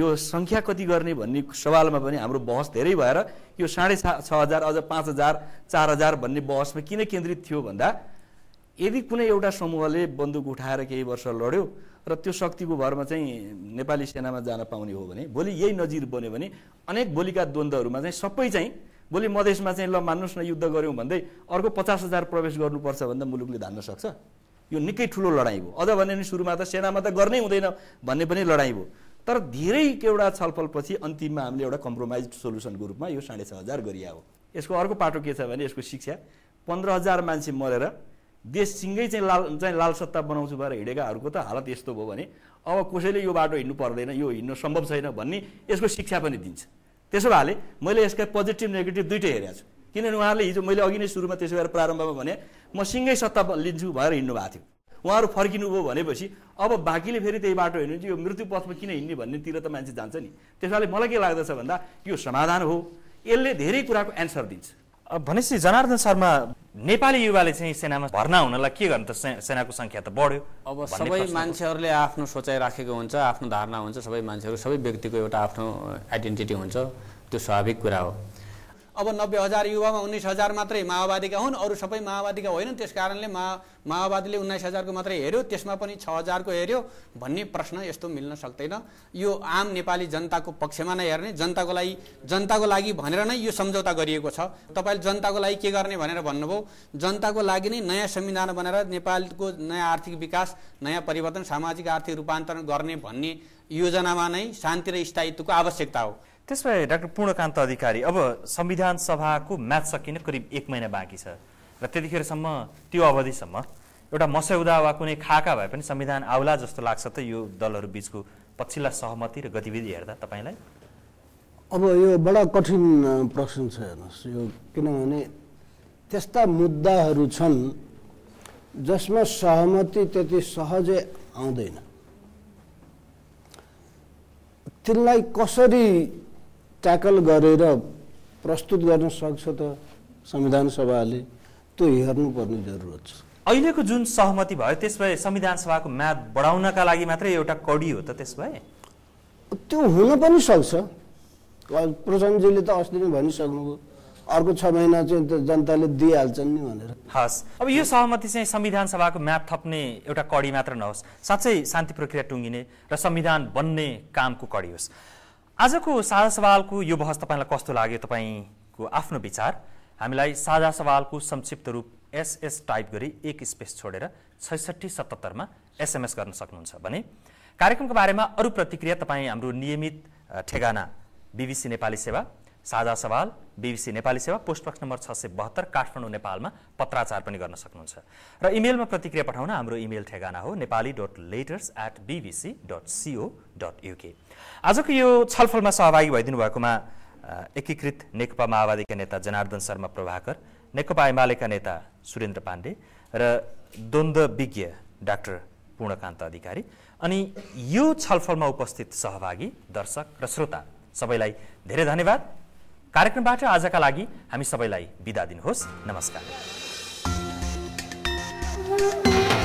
यो सङ्ख्या कति गर्ने भन्ने सवालमा पनि हाम्रो बहस धेरै भएर यो साढे छ हजार अझ पाँच हजार चार हजार भन्ने बहसमा किन केन्द्रित थियो भन्दा यदि कुनै एउटा समूहले बन्दुक उठाएर केही वर्ष लड्यो र त्यो शक्तिको भरमा चाहिँ नेपाली सेनामा जान पाउने हो भने भोलि यही नजिर बन्यो भने अनेक भोलिका द्वन्द्वहरूमा चाहिँ सबै चाहिँ भोलि मधेसमा चाहिँ ल मान्नुहोस् न युद्ध गऱ्यौँ भन्दै अर्को पचास हजार प्रवेश गर्नुपर्छ भन्दा मुलुकले धान्न सक्छ यो निकै ठुलो लडाइँ भयो अझ भने सुरुमा त सेनामा त गर्नै हुँदैन भन्ने पनि लडाइँ भयो तर धेरै एउटा छलफलपछि अन्तिममा हामीले एउटा कम्प्रोमाइज सोल्युसनको रूपमा यो साढे छ हजार गरिया हो यसको अर्को पाटो के छ भने यसको शिक्षा पन्ध्र हजार मान्छे मरेर देश देशसँगै चाहिँ लाल चाहिँ लाल सत्ता बनाउँछु भएर हिँडेकाहरूको त हालत यस्तो भयो भने अब कसैले यो बाटो हिँड्नु पर्दैन यो हिँड्नु सम्भव छैन भन्ने यसको शिक्षा पनि दिन्छ त्यसो भएले मैले यसका पोजिटिभ नेगेटिभ दुइटै हेरेको छु किनभने उहाँहरूले हिजो मैले अघि नै सुरुमा त्यसो भएर प्रारम्भमा भने म सिँगै सत्ता लिन्छु भएर हिँड्नु भएको थियो उहाँहरू फर्किनुभयो भनेपछि अब बाँकीले फेरि त्यही बाटो हिँड्नु चाहिँ यो मृत्यु पथमा किन हिँड्ने भन्नेतिर त मान्छे जान्छ नि त्यस मलाई के लाग्दछ भन्दा यो समाधान हो यसले धेरै कुराको एन्सर दिन्छ भनेपछि जनार्दन शर्मा नेपाली युवाले चाहिँ सेनामा भर्ना हुनलाई के गर्नु त सेनाको सङ्ख्या त बढ्यो अब सबै मान्छेहरूले आफ्नो सोचाइ राखेको हुन्छ आफ्नो धारणा हुन्छ सबै मान्छेहरू सबै व्यक्तिको एउटा आफ्नो आइडेन्टिटी हुन्छ त्यो स्वाभाविक कुरा हो अब नब्बे हजार युवामा उन्नाइस हजार मात्रै माओवादीका हुन् अरू सबै माओवादीका होइनन् त्यस कारणले मा माओवादीले उन्नाइस हजारको मात्रै हेऱ्यो त्यसमा पनि छ हजारको हेऱ्यो भन्ने प्रश्न यस्तो मिल्न सक्दैन यो आम नेपाली जनताको पक्षमा नै हेर्ने जनताको लागि जनताको लागि भनेर नै यो सम्झौता गरिएको छ तपाईँले जनताको लागि के गर्ने भनेर भन्नुभयो जनताको लागि नै नयाँ संविधान बनाएर नेपालको नयाँ आर्थिक विकास नयाँ परिवर्तन सामाजिक आर्थिक रूपान्तरण गर्ने भन्ने योजनामा नै शान्ति र स्थायित्वको आवश्यकता हो त्यस भए डाक्टर पूर्णकान्त अधिकारी अब संविधान सभाको म्याच सकिन करिब एक महिना बाँकी छ र त्यतिखेरसम्म त्यो अवधिसम्म एउटा मस्यौदा वा कुनै खाका भए पनि संविधान आउला जस्तो लाग्छ त यो दलहरू बिचको पछिल्ला सहमति र गतिविधि हेर्दा तपाईँलाई अब यो बडा कठिन प्रश्न छ हेर्नुहोस् यो किनभने त्यस्ता मुद्दाहरू छन् जसमा सहमति त्यति सहजै आउँदैन तिनलाई कसरी ट्याकल गरेर प्रस्तुत गर्न सक्छ त संविधान सभाले त्यो हेर्नुपर्ने जरुरत छ अहिलेको जुन सहमति भयो त्यस भए संविधान सभाको म्याद बढाउनका लागि मात्रै एउटा कडी हो त त्यस भए त्यो हुन पनि सक्छ प्रचण्डजीले त अस्ति नै भनिसक्नुभयो अर्को छ महिना चाहिँ जनताले दिइहाल्छन् नि भनेर हस् अब यो सहमति चाहिँ संविधान सभाको म्याप थप्ने एउटा कडी मात्र नहोस् साँच्चै शान्ति प्रक्रिया टुङ्गिने र संविधान बन्ने कामको कडी होस् आजको साझा सवालको यो बहस तपाईँलाई कस्तो लाग्यो तपाईँको आफ्नो विचार हामीलाई साझा सवालको संक्षिप्त रूप एसएस टाइप गरी एक स्पेस छोडेर छैसठी सतहत्तरमा एसएमएस गर्न सक्नुहुन्छ भने कार्यक्रमको बारेमा अरू प्रतिक्रिया तपाईँ हाम्रो नियमित ठेगाना बिबिसी नेपाली सेवा साझा सवाल बिबिसी नेपाली सेवा पोस्टबक्स नम्बर छ सय बहत्तर काठमाडौँ नेपालमा पत्राचार पनि गर्न सक्नुहुन्छ र इमेलमा प्रतिक्रिया पठाउन हाम्रो इमेल ठेगाना हो Nepali dot letters at BBC dot co dot UK आजको यो छलफलमा सहभागी भइदिनु भएकोमा एकीकृत नेकपा माओवादीका नेता जनार्दन शर्मा प्रभाकर नेकपा एमालेका नेता सुरेन्द्र पाण्डे र द्वन्द्वविज्ञ डाक्टर पूर्णकान्त अधिकारी अनि यो छलफलमा उपस्थित सहभागी दर्शक र श्रोता सबैलाई धेरै धन्यवाद कार्यक्रमबाट आजका लागि हामी सबैलाई बिदा दिनुहोस् नमस्कार